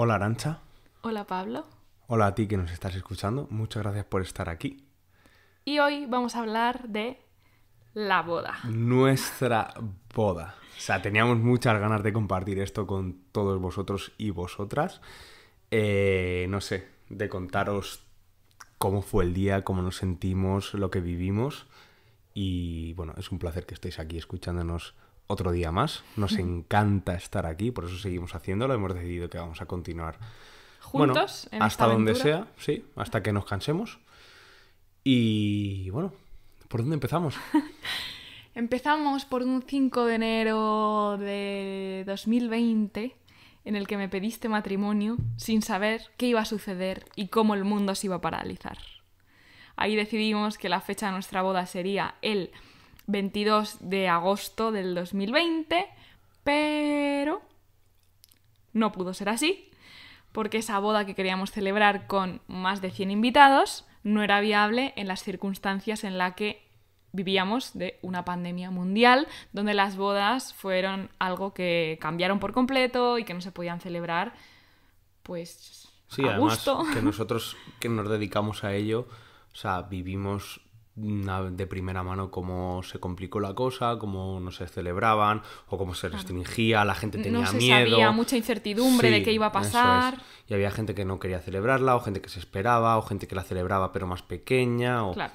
Hola Arancha. Hola Pablo. Hola a ti que nos estás escuchando. Muchas gracias por estar aquí. Y hoy vamos a hablar de la boda. Nuestra boda. O sea, teníamos muchas ganas de compartir esto con todos vosotros y vosotras. Eh, no sé, de contaros cómo fue el día, cómo nos sentimos, lo que vivimos. Y bueno, es un placer que estéis aquí escuchándonos otro día más. Nos encanta estar aquí, por eso seguimos haciéndolo. Hemos decidido que vamos a continuar juntos. hasta donde sea, sí, hasta que nos cansemos. Y bueno, ¿por dónde empezamos? empezamos por un 5 de enero de 2020 en el que me pediste matrimonio sin saber qué iba a suceder y cómo el mundo se iba a paralizar. Ahí decidimos que la fecha de nuestra boda sería el 22 de agosto del 2020, pero no pudo ser así, porque esa boda que queríamos celebrar con más de 100 invitados no era viable en las circunstancias en las que vivíamos de una pandemia mundial, donde las bodas fueron algo que cambiaron por completo y que no se podían celebrar, pues... Sí, a gusto. que nosotros que nos dedicamos a ello, o sea, vivimos de primera mano cómo se complicó la cosa, cómo no se celebraban o cómo se restringía, la gente tenía no se miedo. había mucha incertidumbre de qué iba a pasar. Y había gente que no quería celebrarla, o gente que se esperaba, o gente que la celebraba pero más pequeña. Claro.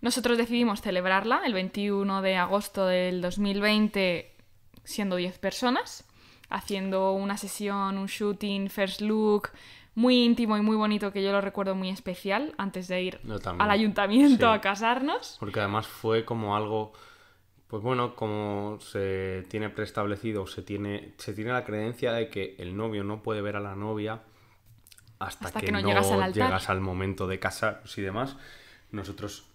Nosotros decidimos celebrarla el 21 de agosto del 2020 siendo 10 personas, haciendo una sesión, un shooting, first look, muy íntimo y muy bonito que yo lo recuerdo muy especial antes de ir al ayuntamiento a casarnos. Porque además fue como algo, pues bueno, como se tiene preestablecido, se tiene, se tiene la creencia de que el novio no puede ver a la novia hasta, que, no, llegas, al momento de casarse y demás. Nosotros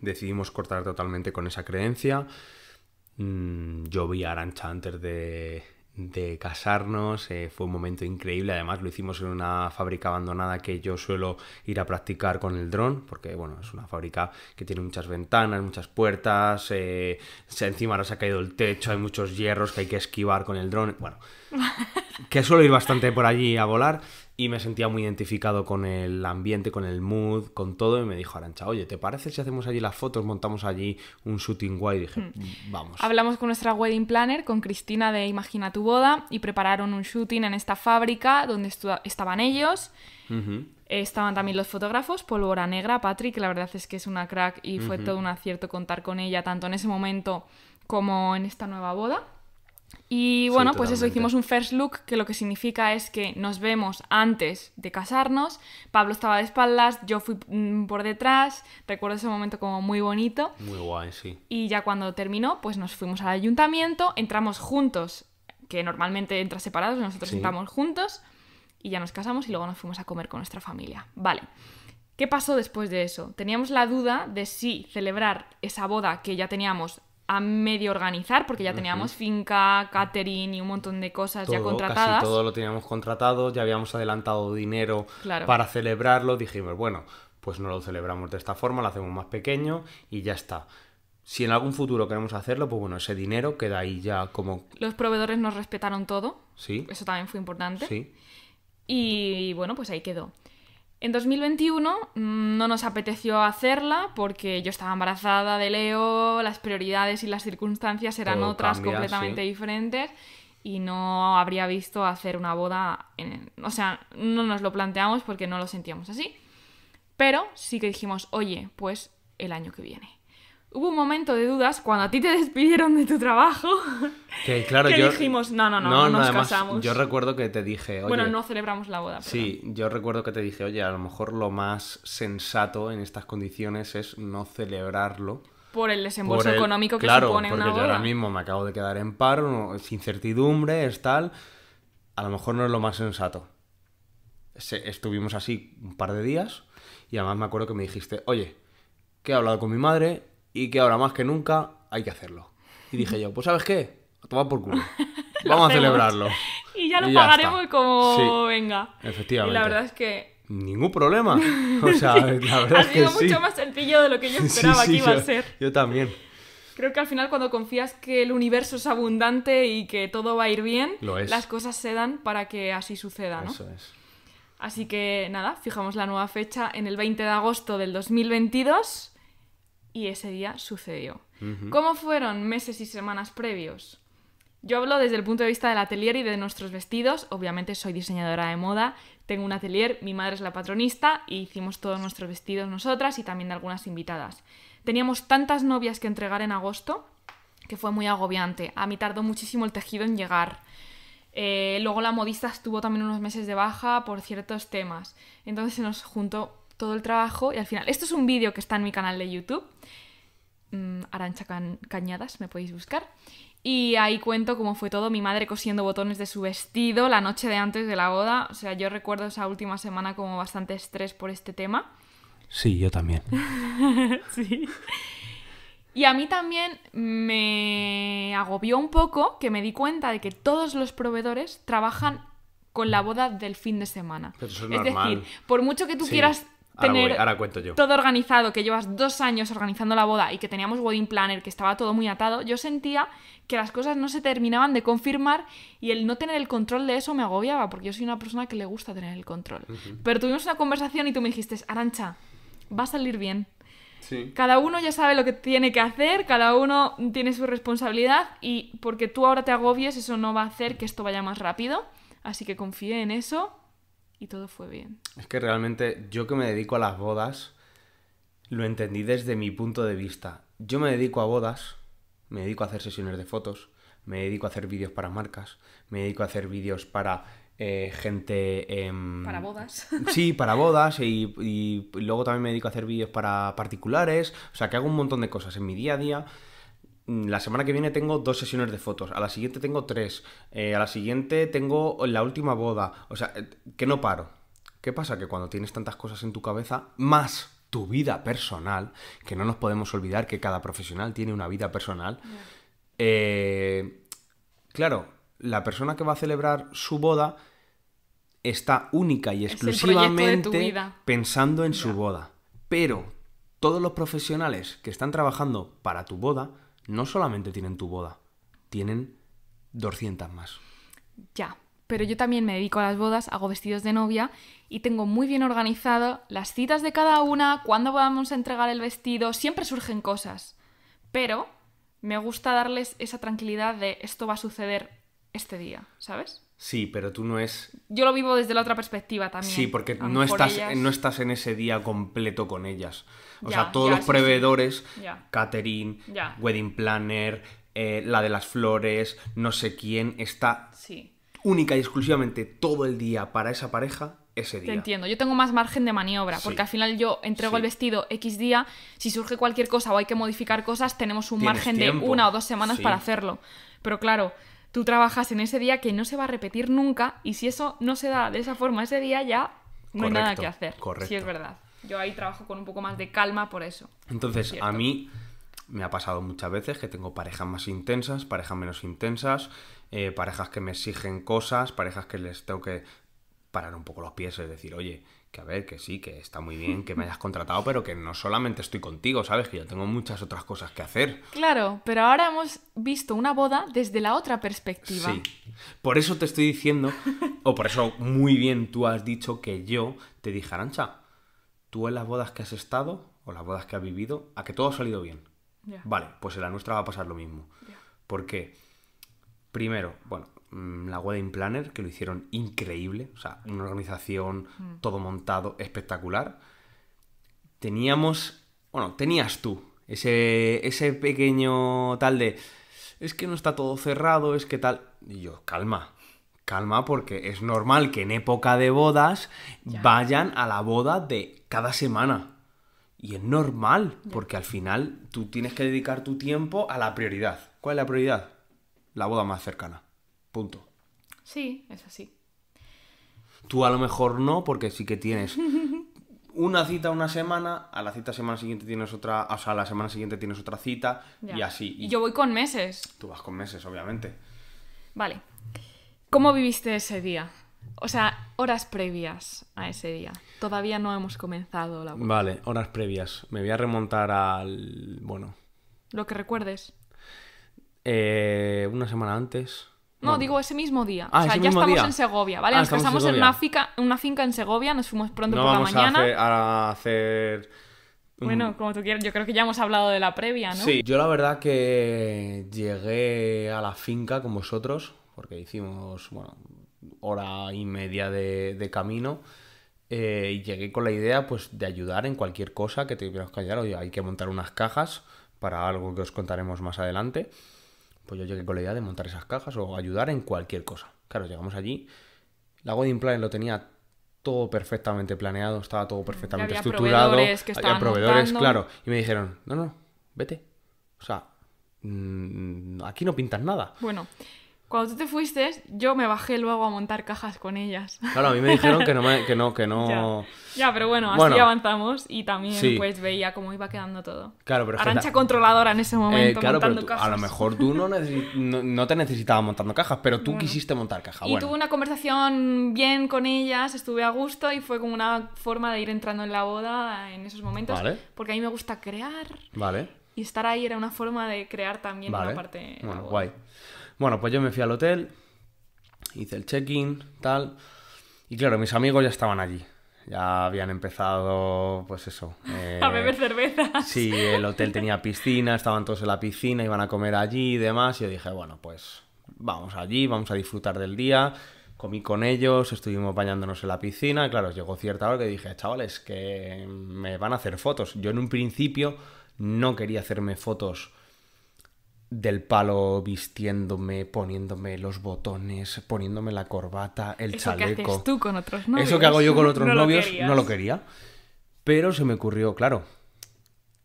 decidimos cortar totalmente con esa creencia. Mm, yo vi a Arancha antes de de casarnos. Eh, fue un momento increíble. Además, lo hicimos en una fábrica abandonada que yo suelo ir a practicar con el dron, porque bueno, es una fábrica que tiene muchas ventanas, muchas puertas. Eh, encima ahora se ha caído el techo, hay muchos hierros que hay que esquivar con el dron. Bueno, que suelo ir bastante por allí a volar y me sentía muy identificado con el ambiente, con el mood, con todo. Y me dijo Arancha, oye, ¿te parece si hacemos allí las fotos, montamos allí un shooting guay? Y dije, mm. vamos. Hablamos con nuestra wedding planner, con Cristina de Imagina tu boda, y prepararon un shooting en esta fábrica donde estaban ellos. Estaban también los fotógrafos, Pólvora Negra, Patrick, que la verdad es que es una crack y fue todo un acierto contar con ella, tanto en ese momento como en esta nueva boda. Y bueno, pues eso, hicimos un first look, que lo que significa es que nos vemos antes de casarnos. Pablo estaba de espaldas, yo fui mm, por detrás. Recuerdo ese momento como muy bonito. Muy guay, sí. Y ya cuando terminó, pues nos fuimos al ayuntamiento, entramos juntos, que normalmente entra separados, nosotros entramos juntos y ya nos casamos y luego nos fuimos a comer con nuestra familia. Vale. ¿Qué pasó después de eso? Teníamos la duda de si celebrar esa boda que ya teníamos a medio organizar, porque ya teníamos finca, catering y un montón de cosas ya contratadas. Casi todo lo teníamos contratado, ya habíamos adelantado dinero para celebrarlo. Dijimos, bueno, pues no lo celebramos de esta forma, lo hacemos más pequeño y ya está. Si en algún futuro queremos hacerlo, pues bueno, ese dinero queda ahí ya como... Los proveedores nos respetaron todo. Sí. Eso también fue importante. Sí. Y bueno, pues ahí quedó. En 2021 mm, no nos apeteció hacerla porque yo estaba embarazada de Leo, las prioridades y las circunstancias eran otras completamente diferentes y no habría visto hacer una boda, en... o sea, no nos lo planteamos porque no lo sentíamos así, pero sí que dijimos, oye, pues el año que viene hubo un momento de dudas cuando a ti te despidieron de tu trabajo. Que claro, que dijimos, no, no, no, no, nos casamos. Yo recuerdo que te dije, oye. Bueno, no celebramos la boda. Pero... Sí, yo recuerdo que te dije, oye, a lo mejor lo más sensato en estas condiciones es no celebrarlo. Por el desembolso económico que claro, supone una boda. Yo ahora mismo me acabo de quedar en paro, es incertidumbre, es tal. A lo mejor no es lo más sensato. estuvimos así un par de días y además me acuerdo que me dijiste, oye, que he hablado con mi madre y que ahora más que nunca hay que hacerlo. Y dije yo, pues ¿sabes qué? A tomar por culo. Vamos a celebrarlo. Y ya lo pagaremos como venga. Efectivamente. Y la verdad es que... Ningún problema. O sea, la verdad es que sido mucho más sencillo de lo que yo esperaba que iba a ser. Yo también. Creo que al final cuando confías que el universo es abundante y que todo va a ir bien, las cosas se dan para que así suceda, ¿no? Eso es. Así que nada, fijamos la nueva fecha en el 20 de agosto del 2022 y ese día sucedió. ¿Cómo fueron meses y semanas previos? Yo hablo desde el punto de vista del atelier y de nuestros vestidos. Obviamente soy diseñadora de moda, tengo un atelier, mi madre es la patronista y hicimos todos nuestros vestidos nosotras y también de algunas invitadas. Teníamos tantas novias que entregar en agosto que fue muy agobiante. A mí tardó muchísimo el tejido en llegar. Eh, luego la modista estuvo también unos meses de baja por ciertos temas. Entonces se nos juntó todo el trabajo y al final, esto es un vídeo que está en mi canal de YouTube, mm, Arancha Cañadas, me podéis buscar. Y ahí cuento cómo fue todo, mi madre cosiendo botones de su vestido la noche de antes de la boda. O sea, yo recuerdo esa última semana como bastante estrés por este tema. Sí, yo también. sí. Y a mí también me agobió un poco que me di cuenta de que todos los proveedores trabajan con la boda del fin de semana. es, decir, por mucho que tú quieras tener todo organizado, que llevas dos años organizando la boda y que teníamos wedding planner, que estaba todo muy atado, yo sentía que las cosas no se terminaban de confirmar y el no tener el control de eso me agobiaba, porque yo soy una persona que le gusta tener el control. Pero tuvimos una conversación y tú me dijiste, Arancha, va a salir bien. Sí. Cada uno ya sabe lo que tiene que hacer, cada uno tiene su responsabilidad y porque tú ahora te agobies, eso no va a hacer que esto vaya más rápido. Así que confíe en eso y todo fue bien. Es que realmente yo que me dedico a las bodas, lo entendí desde mi punto de vista. Yo me dedico a bodas, me dedico a hacer sesiones de fotos, me dedico a hacer vídeos para marcas, me dedico a hacer vídeos para eh, gente... Em, para bodas. Sí, para bodas y, y luego también me dedico a hacer vídeos para particulares, o sea que hago un montón de cosas en mi día a día Mm, la semana que viene tengo dos sesiones de fotos, a la siguiente tengo tres, eh, a la siguiente tengo la última boda, o sea, eh, que no paro. ¿Qué pasa? Que cuando tienes tantas cosas en tu cabeza, más tu vida personal, que no nos podemos olvidar que cada profesional tiene una vida personal, eh, claro, la persona que va a celebrar su boda está única y exclusivamente pensando en su boda. Pero todos los profesionales que están trabajando para tu boda no solamente tienen tu boda, tienen 200 más. Ya, pero yo también me dedico a las bodas, hago vestidos de novia y tengo muy bien organizado las citas de cada una, cuándo vamos a entregar el vestido, siempre surgen cosas. Pero me gusta darles esa tranquilidad de esto va a suceder este día, ¿sabes? Sí, pero tú no es. Yo lo vivo desde la otra perspectiva también. Sí, porque no estás, no estás en ese día completo con ellas. O sea, todos los proveedores, Katherine, wedding planner, eh, la de las flores, no sé quién, está única y exclusivamente todo el día para esa pareja ese día. Te entiendo. Yo tengo más margen de maniobra, porque al final yo entrego el vestido X día, si surge cualquier cosa o hay que modificar cosas, tenemos un margen de una o dos semanas para hacerlo. Pero claro, tú trabajas en ese día que no se va a repetir nunca y si eso no se da de esa forma ese día ya no hay nada que hacer. Correcto. Sí, es verdad. Yo ahí trabajo con un poco más de calma por eso. Entonces, a mí me ha pasado muchas veces que tengo parejas más intensas, parejas menos intensas, eh, parejas que me exigen cosas, parejas que les tengo que parar un poco los pies, es decir, oye, que a ver, que sí, que está muy bien que me hayas contratado, pero que no solamente estoy contigo, ¿sabes? Que yo tengo muchas otras cosas que hacer. Claro, pero ahora hemos visto una boda desde la otra perspectiva. Sí. Por eso te estoy diciendo, o por eso muy bien tú has dicho que yo te dije, Arancha, tú en las bodas que has estado, o las bodas que has vivido, a que todo ha salido bien. Vale, pues en la nuestra va a pasar lo mismo. Porque, primero, bueno, Mm, la Wedding Planner, que lo hicieron increíble, o sea, una organización, mm. todo montado, espectacular. Teníamos, bueno, tenías tú ese, ese pequeño tal de, es que no está todo cerrado, es que tal. Y yo, calma, calma, porque es normal que en época de bodas vayan a la boda de cada semana. Y es normal, porque al final tú tienes que dedicar tu tiempo a la prioridad. ¿Cuál es la prioridad? La boda más cercana. Punto. Sí, es así. Tú a lo mejor no, porque sí que tienes una cita una semana, a la cita semana siguiente tienes otra, o sea, a la semana siguiente tienes otra cita y así. Y yo voy con meses. Tú vas con meses, obviamente. Vale. ¿Cómo viviste ese día? O sea, horas previas a ese día. Todavía no hemos comenzado la Vale, horas previas. Me voy a remontar al. Bueno. Lo que recuerdes. Eh, una semana antes. No, digo ese mismo día. Ah, o sea, ya estamos en Segovia, ¿vale? Ah, nos casamos en, una, finca, una finca en Segovia, nos fuimos pronto por la mañana. A hacer, Bueno, como tú quieras, yo creo que ya hemos hablado de la previa, ¿no? Sí, yo la verdad que llegué a la finca con vosotros, porque hicimos, bueno, hora y media de, camino. Eh, y llegué con la idea pues de ayudar en cualquier cosa que te tuvieras que hoy hay que montar unas cajas para algo que os contaremos más adelante pues yo llegué con la idea de montar esas cajas o ayudar en cualquier cosa. Claro, llegamos allí. La Godin Plan lo tenía todo perfectamente planeado, estaba todo perfectamente estructurado. Proveedores que había proveedores, claro. Y me dijeron, no, no, vete. O sea, mm, aquí no pintas nada. Bueno, cuando tú te fuiste, yo me bajé luego a montar cajas con ellas. Claro, a mí me dijeron que no, que no, Ya. pero bueno, así avanzamos y también pues veía cómo iba quedando todo. Claro, pero... Arancha controladora en ese eh, momento montando cajas. a lo mejor tú no, te necesitabas montando cajas, pero tú quisiste montar cajas. Y tuve una conversación bien con ellas, estuve a gusto y fue como una forma de ir entrando en la boda en esos momentos. Porque a mí me gusta crear. Vale. Y estar ahí era una forma de crear también vale. una parte... Bueno, guay. Bueno, pues yo me fui al hotel, hice el check-in, tal. Y claro, mis amigos ya estaban allí. Ya habían empezado, pues eso. a eh, beber cerveza. Sí, el hotel tenía piscina, estaban todos en la piscina, iban a comer allí y demás. Y yo dije, bueno, pues vamos allí, vamos a disfrutar del día. Comí con ellos, estuvimos bañándonos en la piscina. claro, llegó cierta hora que dije, chavales, que me van a hacer fotos. Yo en un principio no quería hacerme fotos del palo vistiéndome, poniéndome los botones, poniéndome la corbata, el chaleco. Eso que haces tú con otros novios. Eso que hago yo con otros novios, no lo quería. Pero se me ocurrió, claro,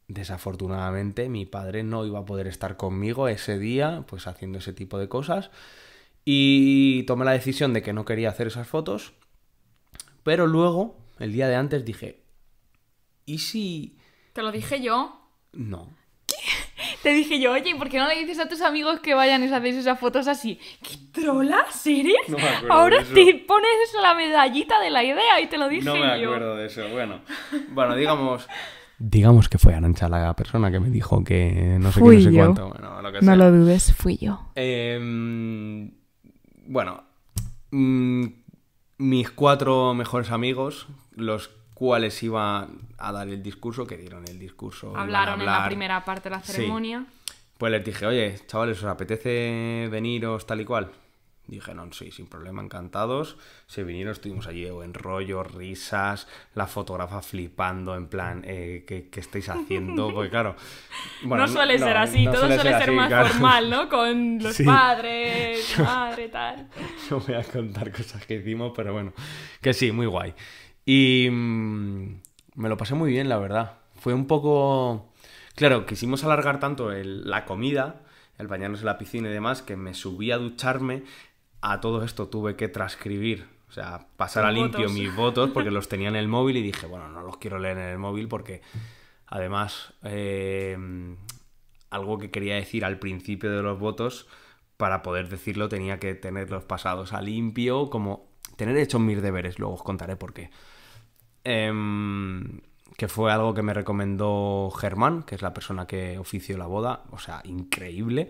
desafortunadamente mi padre no iba a poder estar conmigo ese día, pues haciendo ese tipo de cosas. Y tomé la decisión de que no quería hacer esas fotos. Pero luego, el día de antes, dije, ¿y si... Te lo dije yo. No te dije yo, oye, ¿por qué no le dices a tus amigos que vayan y hacéis esas fotos así? ¿Qué trola, eres? Ahora te pones la medallita de la idea y te lo dije yo. No me acuerdo de eso. Bueno, bueno, digamos. Digamos que fue Arancha la persona que me dijo que no sé qué, no sé cuánto. Bueno, lo que No lo dudes, fui yo. Em, bueno, mm, mis cuatro mejores amigos, los cuáles iban a dar el discurso, que dieron el discurso. Hablaron en la primera parte de la ceremonia. Pues les dije, oye, chavales, ¿os apetece veniros tal y cual? Dijeron, sí, sin problema, encantados. Se vinieron, estuvimos allí en rollo, risas, la fotógrafa flipando, en plan, eh, ¿qué, estáis haciendo? Porque claro... Bueno, no suele ser así, todo suele, ser, más formal, ¿no? Con los padres, madre, tal. No voy a contar cosas que hicimos, pero bueno, que sí, muy guay. Y mm, me lo pasé muy bien, la verdad. Fue un poco... Claro, quisimos alargar tanto la comida, el bañarnos en la piscina y demás, que me subí a ducharme. A todo esto tuve que transcribir, o sea, pasar a limpio mis votos porque los tenía en el móvil y dije, bueno, no los quiero leer en el móvil porque además eh, algo que quería decir al principio de los votos, para poder decirlo tenía que tenerlos pasados a limpio, como tener hechos mis deberes, luego os contaré por qué. Em, que fue algo que me recomendó Germán, que es la persona que ofició la boda, o sea, increíble.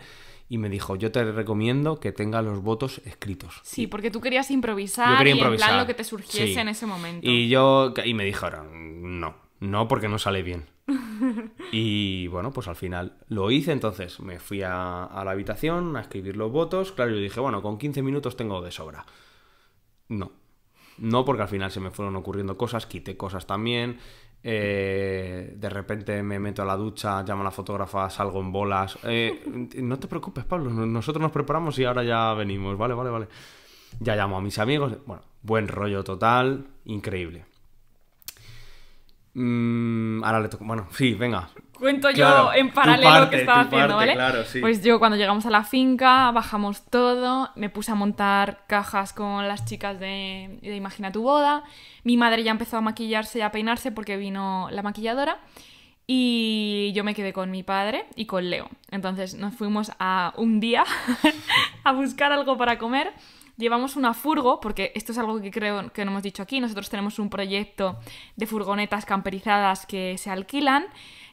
Y me dijo, yo te recomiendo que tengas los votos escritos. Sí, porque tú querías improvisar, y improvisar. lo que te surgiese en ese momento. Y yo, y me dijeron, no, no porque no sale bien. y bueno, pues al final lo hice, entonces me fui a, a, la habitación a escribir los votos. Claro, yo dije, bueno, con 15 minutos tengo de sobra. No, no, porque al final se me fueron ocurriendo cosas, quité cosas también. Eh, de repente me meto a la ducha, llamo a la fotógrafa, salgo en bolas. Eh, no te preocupes, Pablo, nosotros nos preparamos y ahora ya venimos. Vale, vale, vale. Ya llamo a mis amigos. Bueno, buen rollo total, increíble. Mm, ahora le toco. Bueno, sí, venga, cuento yo en paralelo que estaba haciendo, ¿vale? Claro, sí. Pues yo cuando llegamos a la finca, bajamos todo, me puse a montar cajas con las chicas de, de Imagina tu boda, mi madre ya empezó a maquillarse y a peinarse porque vino la maquilladora y yo me quedé con mi padre y con Leo. Entonces nos fuimos a un día a buscar algo para comer llevamos una furgo, porque esto es algo que creo que no hemos dicho aquí, nosotros tenemos un proyecto de furgonetas camperizadas que se alquilan,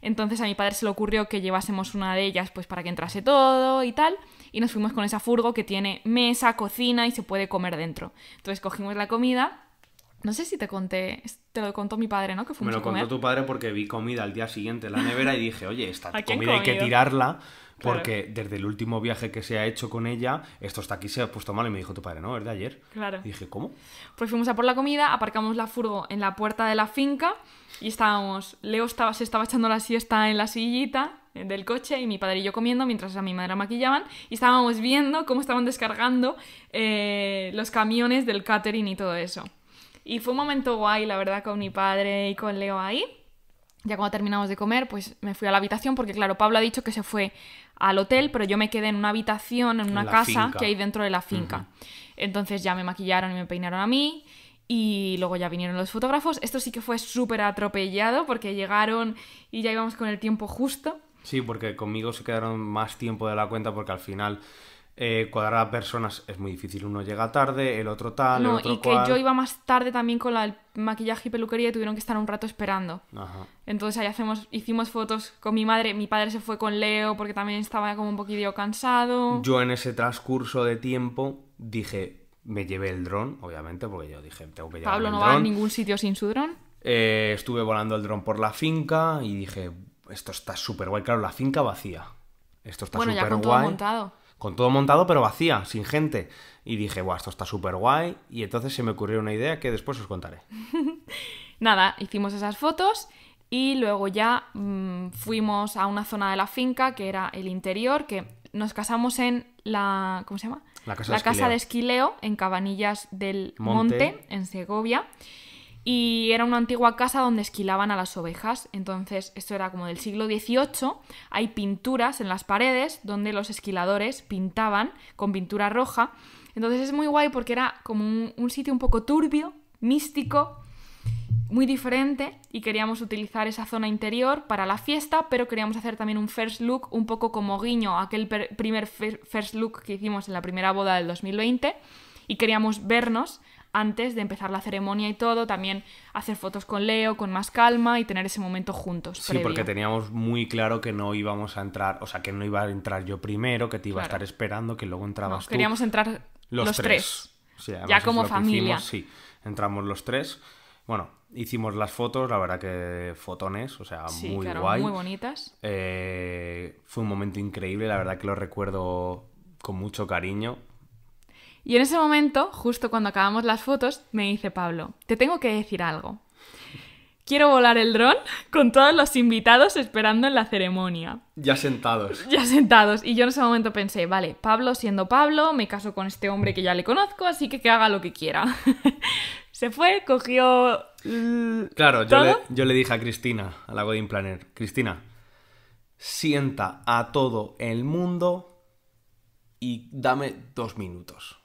entonces a mi padre se le ocurrió que llevásemos una de ellas pues para que entrase todo y tal, y nos fuimos con esa furgo que tiene mesa, cocina y se puede comer dentro. Entonces cogimos la comida no sé si te conté, te lo contó mi padre, ¿no? Que Me lo contó tu padre porque vi comida al día siguiente en la nevera y dije, oye, esta comida hay que tirarla porque desde el último viaje que se ha hecho con ella, esto hasta aquí, se ha puesto mal. Y me dijo tu padre, ¿no? ¿Es de ayer? Claro. Y dije, ¿cómo? Pues fuimos a por la comida, aparcamos la furgo en la puerta de la finca y estábamos. Leo estaba, se estaba echando la siesta en la sillita eh, del coche y mi padre y yo comiendo mientras a mi madre maquillaban y estábamos viendo cómo estaban descargando eh, los camiones del catering y todo eso. Y fue un momento guay, la verdad, con mi padre y con Leo ahí. Ya cuando terminamos de comer, pues me fui a la habitación porque, claro, Pablo ha dicho que se fue al hotel, pero yo me quedé en una habitación, en una casa que hay dentro de la finca. Entonces ya me maquillaron y me peinaron a mí. Y luego ya vinieron los fotógrafos. Esto sí que fue súper atropellado porque llegaron y ya íbamos con el tiempo justo. Sí, porque conmigo se quedaron más tiempo de la cuenta porque al final eh, cuadrar a personas es muy difícil. Uno llega tarde, el otro tal. el otro y que yo iba más tarde también con el maquillaje y peluquería y tuvieron que estar un rato esperando. Entonces ahí hacemos, hicimos fotos con mi madre. Mi padre se fue con Leo porque también estaba como un poquillo cansado. Yo en ese transcurso de tiempo dije, me llevé el dron, obviamente, porque yo dije, tengo que llevar Pablo no va a ningún sitio sin su dron. Eh, estuve volando el dron por la finca y dije, esto está súper guay. Claro, la finca vacía. Esto está bueno, súper guay. Todo montado con todo montado pero vacía, sin gente. Y dije, guau, esto está súper guay. Y entonces se me ocurrió una idea que después os contaré. Nada, hicimos esas fotos y luego ya mm, fuimos a una zona de la finca que era el interior, que nos casamos en la... ¿Cómo se llama? La casa, de, esquileo. en Cabanillas del Monte en Segovia y era una antigua casa donde esquilaban a las ovejas. Entonces, esto era como del siglo XVIII. Hay pinturas en las paredes donde los esquiladores pintaban con pintura roja. Entonces es muy guay porque era como un, sitio un poco turbio, místico, muy diferente y queríamos utilizar esa zona interior para la fiesta, pero queríamos hacer también un first look un poco como guiño aquel primer first look que hicimos en la primera boda del 2020 y queríamos vernos antes de empezar la ceremonia y todo, también hacer fotos con Leo con más calma y tener ese momento juntos. Sí, porque teníamos muy claro que no íbamos a entrar, o sea, que no iba a entrar yo primero, que te iba a estar esperando, que luego entrabas tú. Queríamos entrar los, tres. ya como familia. sí, entramos los tres. Bueno, hicimos las fotos, la verdad que fotones, o sea, muy claro, Muy bonitas. Eh, fue un momento increíble, la verdad que lo recuerdo con mucho cariño. Y en ese momento, justo cuando acabamos las fotos, me dice Pablo, te tengo que decir algo. Quiero volar el dron con todos los invitados esperando en la ceremonia. Ya sentados. Ya sentados. Y yo en ese momento pensé, vale, Pablo siendo Pablo, me caso con este hombre que ya le conozco, así que que haga lo que quiera. Se fue, cogió... Claro, yo le, yo le, dije a Cristina, a la Godin Planner, Cristina, sienta a todo el mundo y dame dos minutos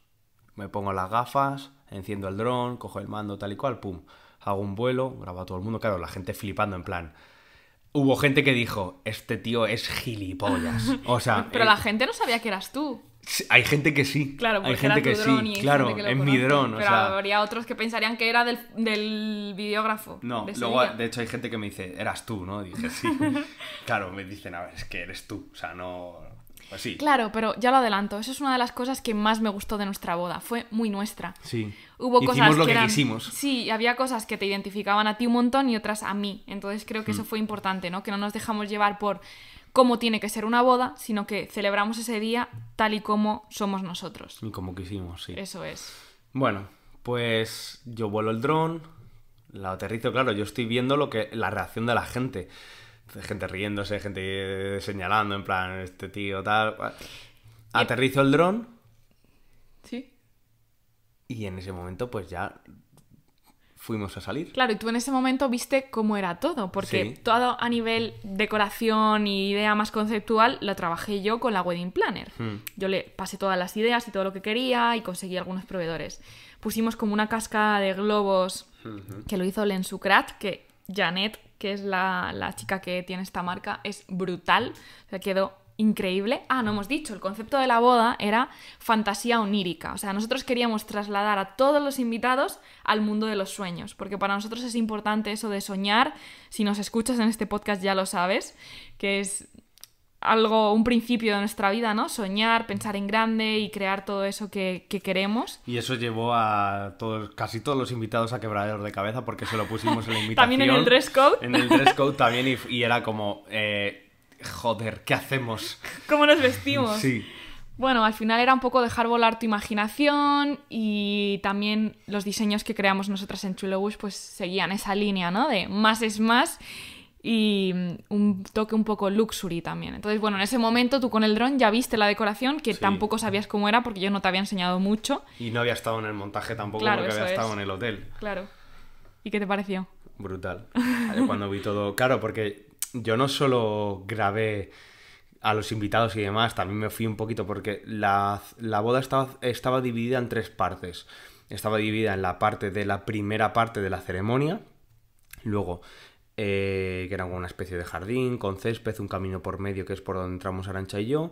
me pongo las gafas, enciendo el dron, cojo el mando tal y cual, pum, hago un vuelo, grabo a todo el mundo, claro, la gente flipando en plan. Hubo gente que dijo, este tío es gilipollas. O sea, pero la eh, gente no sabía que eras tú. Hay gente que sí. Claro, hay gente que sí. Y claro, en mi dron. O sea... habría otros que pensarían que era del, del videógrafo. No, de luego, de hecho, hay gente que me dice, eras tú, ¿no? Y dije, sí. claro, me dicen, a ver, es que eres tú. O sea, no, pues claro, pero ya lo adelanto, eso es una de las cosas que más me gustó de nuestra boda, fue muy nuestra. Sí. Hubo Hicimos cosas lo que, quisimos. Sí, había cosas que te identificaban a ti un montón y otras a mí, entonces creo que eso mm. fue importante, ¿no? Que no nos dejamos llevar por cómo tiene que ser una boda, sino que celebramos ese día tal y como somos nosotros. Y como quisimos, sí. Eso es. Bueno, pues yo vuelo el dron, la aterrizo, claro, yo estoy viendo lo que la reacción de la gente gente riéndose, gente eh, señalando, en plan, este tío tal. Aterrizo el dron. Sí. Y en ese momento, pues ya fuimos a salir. Claro, y tú en ese momento viste cómo era todo, porque todo a nivel decoración y idea más conceptual lo trabajé yo con la Wedding Planner. Hmm. Yo le pasé todas las ideas y todo lo que quería y conseguí algunos proveedores. Pusimos como una cascada de globos hmm. que lo hizo Len que Janet que es la, la chica que tiene esta marca, es brutal. O quedó increíble. Ah, no hemos dicho, el concepto de la boda era fantasía onírica. O sea, nosotros queríamos trasladar a todos los invitados al mundo de los sueños, porque para nosotros es importante eso de soñar. Si nos escuchas en este podcast ya lo sabes, que es algo, un principio de nuestra vida, ¿no? Soñar, pensar en grande y crear todo eso que, queremos. Y eso llevó a todos, casi todos los invitados a quebraderos de cabeza porque se lo pusimos en la invitación. también en el dress code. En el dress code también y, era como, eh, joder, ¿qué hacemos? ¿Cómo nos vestimos? sí. Bueno, al final era un poco dejar volar tu imaginación y también los diseños que creamos nosotras en wish pues seguían esa línea, ¿no? De más es más y mm, un toque un poco luxury también. Entonces, bueno, en ese momento tú con el dron ya viste la decoración, que tampoco sabías cómo era porque yo no te había enseñado mucho. Y no había estado en el montaje tampoco porque había estado en el hotel. Claro. ¿Y qué te pareció? Brutal. Cuando vi todo, claro, porque yo no solo grabé a los invitados y demás, también me fui un poquito porque la, boda estaba, estaba dividida en tres partes. Estaba dividida en la parte de la primera parte de la ceremonia, luego eh, que era una especie de jardín con césped, un camino por medio que es por donde entramos Arancha y yo.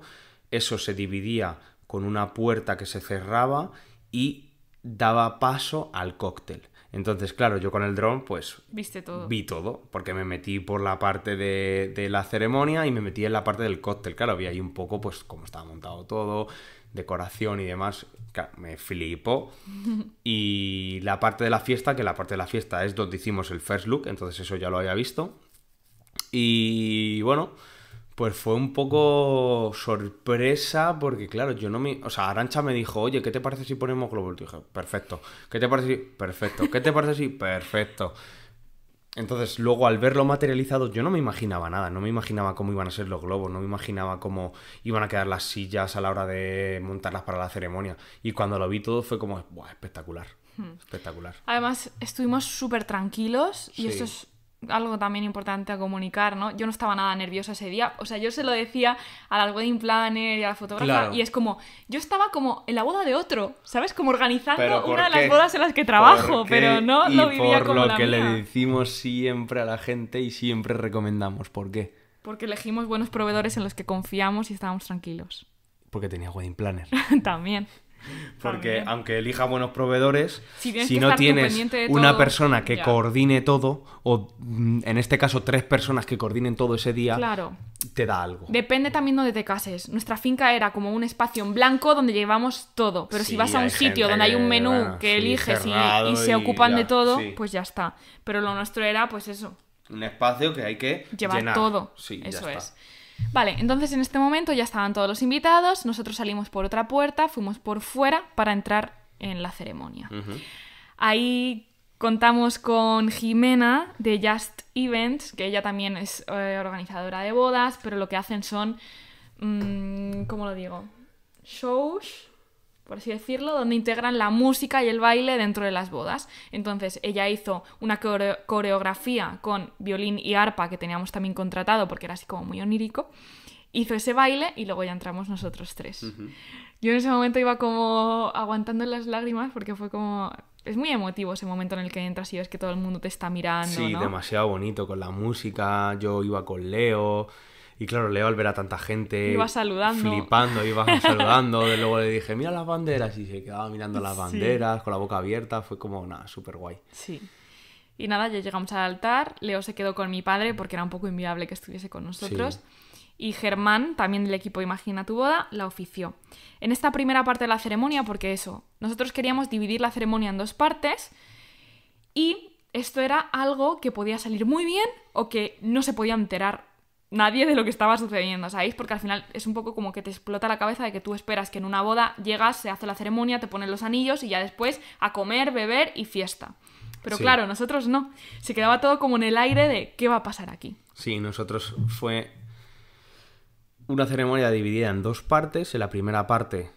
Eso se dividía con una puerta que se cerraba y daba paso al cóctel. Entonces, claro, yo con el dron, pues. Viste todo. Vi todo, porque me metí por la parte de, la ceremonia y me metí en la parte del cóctel. Claro, vi ahí un poco, pues, cómo estaba montado todo, decoración y demás. me flipó. y la parte de la fiesta, que la parte de la fiesta es donde hicimos el first look, entonces eso ya lo había visto. Y bueno pues fue un poco sorpresa porque, claro, yo no me... O sea, Arancha me dijo, oye, ¿qué te parece si ponemos globos? Dije, perfecto. ¿Qué te parece si...? Perfecto. ¿Qué te parece si...? Perfecto. Entonces, luego al verlo materializado, yo no me imaginaba nada, no me imaginaba cómo iban a ser los globos, no me imaginaba cómo iban a quedar las sillas a la hora de montarlas para la ceremonia. Y cuando lo vi todo fue como, Buah, espectacular, hmm. espectacular. Además, estuvimos súper tranquilos y esto es algo también importante a comunicar, ¿no? Yo no estaba nada nerviosa ese día, o sea, yo se lo decía a al wedding planner y a la fotógrafa y es como, yo estaba como en la boda de otro, ¿sabes? Como organizando una de las bodas en las que trabajo, pero no lo vivía por lo que le decimos siempre a la gente y siempre recomendamos, ¿por qué? Porque elegimos buenos proveedores en los que confiamos y estábamos tranquilos. Porque tenía wedding planner. También. Porque aunque elija buenos proveedores, si, no tienes una persona que coordine todo, o mm, en este caso tres personas que coordinen todo ese día, te da algo. Depende también donde te cases. Nuestra finca era como un espacio en blanco donde llevamos todo. Pero si vas a un sitio donde hay un menú que eliges y, se ocupan de todo, pues ya está. Pero lo nuestro era pues eso. Un espacio que hay que llevar todo. Eso es. Vale, entonces en este momento ya estaban todos los invitados, nosotros salimos por otra puerta, fuimos por fuera para entrar en la ceremonia. Ahí contamos con Jimena de Just Events, que ella también es eh, organizadora de bodas, pero lo que hacen son, mm, ¿cómo lo digo? Shows por así decirlo, donde integran la música y el baile dentro de las bodas. Entonces ella hizo una coreografía con violín y arpa que teníamos también contratado porque era así como muy onírico. Hizo ese baile y luego ya entramos nosotros tres. Yo en ese momento iba como aguantando las lágrimas porque fue como... Es muy emotivo ese momento en el que entras y ves que todo el mundo te está mirando. Sí, demasiado bonito con la música. Yo iba con Leo. Y claro, Leo al ver a tanta gente. Iba saludando. Flipando, iba saludando. luego le dije, mira las banderas. Y se quedaba mirando las banderas con la boca abierta. Fue como, una súper guay. Sí. Y nada, ya llegamos al altar. Leo se quedó con mi padre porque era un poco inviable que estuviese con nosotros. Y Germán, también del equipo Imagina tu boda, la ofició. En esta primera parte de la ceremonia, porque eso, nosotros queríamos dividir la ceremonia en dos partes. Y esto era algo que podía salir muy bien o que no se podía enterar nadie de lo que estaba sucediendo, ¿sabéis? Porque al final es un poco como que te explota la cabeza de que tú esperas que en una boda llegas, se hace la ceremonia, te ponen los anillos y ya después a comer, beber y fiesta. Pero claro, nosotros no. Se quedaba todo como en el aire de qué va a pasar aquí. Sí, nosotros fue una ceremonia dividida en dos partes. En la primera parte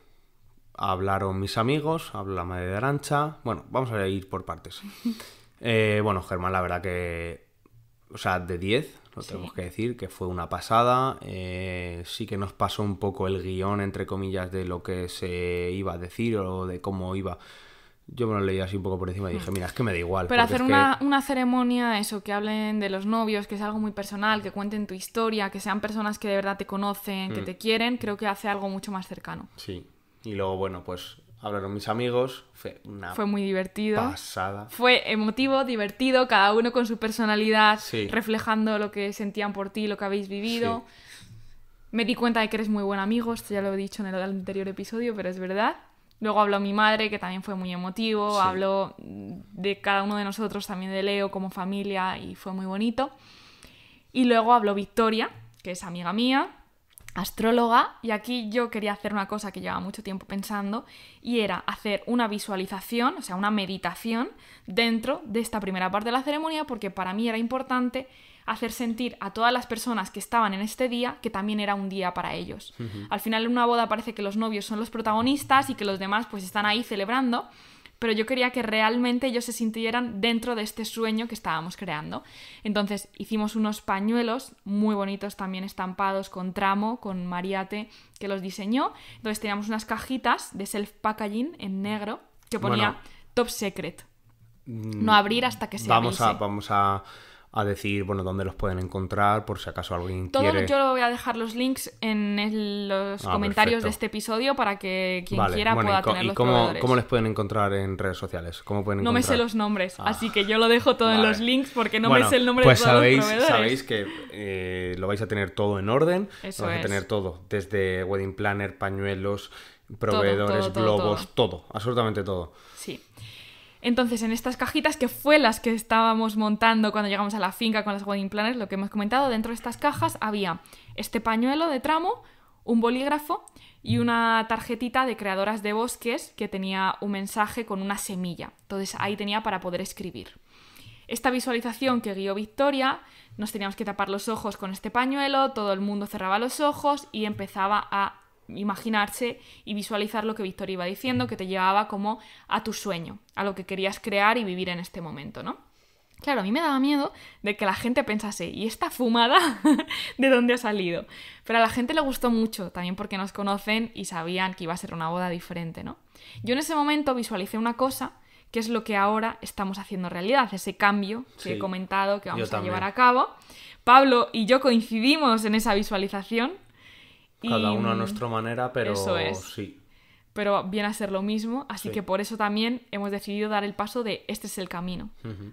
hablaron mis amigos, habló la madre de Arancha. Bueno, vamos a ir por partes. Eh, bueno, Germán, la verdad que o sea, de 10, lo tenemos que decir, que fue una pasada. Eh, sí que nos pasó un poco el guión, entre comillas, de lo que se iba a decir o de cómo iba. Yo me lo leí así un poco por encima y dije, mm. mira, es que me da igual. Pero hacer una, ceremonia, eso, que hablen de los novios, que es algo muy personal, que cuenten tu historia, que sean personas que de verdad te conocen, que mm. te quieren, creo que hace algo mucho más cercano. Sí. Y luego, bueno, pues hablaron mis amigos, fue una Fue muy divertido. Pasada. Fue emotivo, divertido, cada uno con su personalidad, reflejando lo que sentían por ti, lo que habéis vivido. Me di cuenta de que eres muy buen amigo, esto ya lo he dicho en el anterior episodio, pero es verdad. Luego habló mi madre, que también fue muy emotivo, habló de cada uno de nosotros, también de Leo como familia, y fue muy bonito. Y luego habló Victoria, que es amiga mía, astróloga y aquí yo quería hacer una cosa que llevaba mucho tiempo pensando y era hacer una visualización, o sea, una meditación dentro de esta primera parte de la ceremonia porque para mí era importante hacer sentir a todas las personas que estaban en este día que también era un día para ellos. Al final en una boda parece que los novios son los protagonistas y que los demás pues están ahí celebrando pero yo quería que realmente ellos se sintieran dentro de este sueño que estábamos creando. Entonces hicimos unos pañuelos muy bonitos también estampados con tramo, con Mariate que los diseñó. Entonces teníamos unas cajitas de self-packaging en negro que ponía top secret. Mm, no abrir hasta que se vamos vamos a a decir, bueno, dónde los pueden encontrar, por si acaso alguien quiere... Yo voy a dejar los links en los ah, comentarios de este episodio para que quien quiera pueda tenerlos tener cómo, cómo les pueden encontrar en redes sociales? ¿Cómo pueden No me sé los nombres, ah, así que yo lo dejo todo en los links porque no me sé el nombre pues de todos sabéis, los proveedores. sabéis que eh, lo vais a tener todo en orden. lo vais a tener todo, desde wedding planner, pañuelos, proveedores, globos, todo, absolutamente todo. Sí. Entonces, en estas cajitas, que fue las que estábamos montando cuando llegamos a la finca con las wedding planners, lo que hemos comentado, dentro de estas cajas había este pañuelo de tramo, un bolígrafo y una tarjetita de creadoras de bosques que tenía un mensaje con una semilla. Entonces, ahí tenía para poder escribir. Esta visualización que guió Victoria, nos teníamos que tapar los ojos con este pañuelo, todo el mundo cerraba los ojos y empezaba a imaginarse y visualizar lo que Víctor iba diciendo, que te llevaba como a tu sueño, a lo que querías crear y vivir en este momento, ¿no? Claro, a mí me daba miedo de que la gente pensase, ¿y esta fumada de dónde ha salido? Pero a la gente le gustó mucho, también porque nos conocen y sabían que iba a ser una boda diferente, ¿no? Yo en ese momento visualicé una cosa que es lo que ahora estamos haciendo realidad, ese cambio que he comentado que vamos a llevar a cabo. Pablo y yo coincidimos en esa visualización, cada uno a mm, nuestra manera, pero sí. Pero viene a ser lo mismo, así que por eso también hemos decidido dar el paso de este es el camino.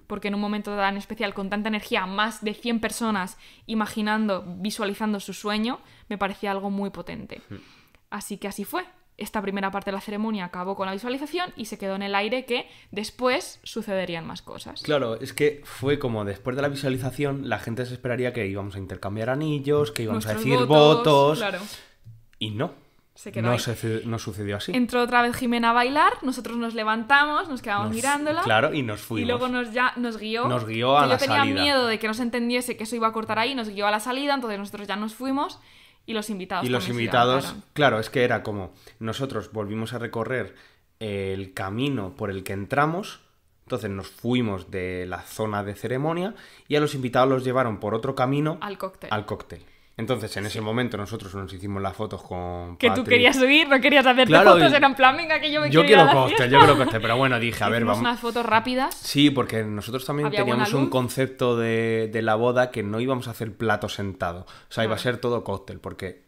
Porque en un momento tan especial, con tanta energía, más de 100 personas imaginando, visualizando su sueño, me parecía algo muy potente. Así que así fue. Esta primera parte de la ceremonia acabó con la visualización y se quedó en el aire que después sucederían más cosas. Claro, es que fue como después de la visualización la gente se esperaría que íbamos a intercambiar anillos, que íbamos a decir votos, claro. y no. no, no sucedió así. Entró otra vez Jimena a bailar, nosotros nos levantamos, nos quedamos mirándola. Claro, y nos fuimos. Y luego nos, ya, nos guió. Nos guió a la salida. Yo tenía miedo de que nos entendiese que eso iba a cortar ahí, nos guió a la salida, entonces nosotros ya nos fuimos. Y los invitados. Y los invitados, claro. es que era como nosotros volvimos a recorrer el camino por el que entramos, entonces nos fuimos de la zona de ceremonia y a los invitados los llevaron por otro camino al cóctel. Al cóctel. Entonces, en ese momento nosotros nos hicimos las fotos con Que tú querías subir, no querías hacer fotos, eran plan, que yo me yo quiero cóctel, Yo quiero cóctel. pero bueno, dije, a ver, vamos... unas fotos rápidas. Sí, porque nosotros también teníamos un concepto de, la boda que no íbamos a hacer plato sentado. O sea, iba a ser todo cóctel, porque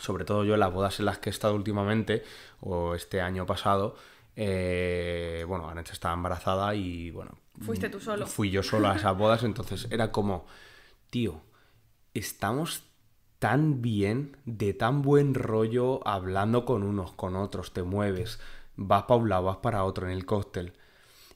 sobre todo yo en las bodas en las que he estado últimamente, o este año pasado, eh, bueno, Anet estaba embarazada y bueno... Fuiste tú solo. Fui yo solo a esas bodas, entonces era como, tío estamos tan bien, de tan buen rollo, hablando con unos, con otros, te mueves, vas para un lado, vas para otro en el cóctel.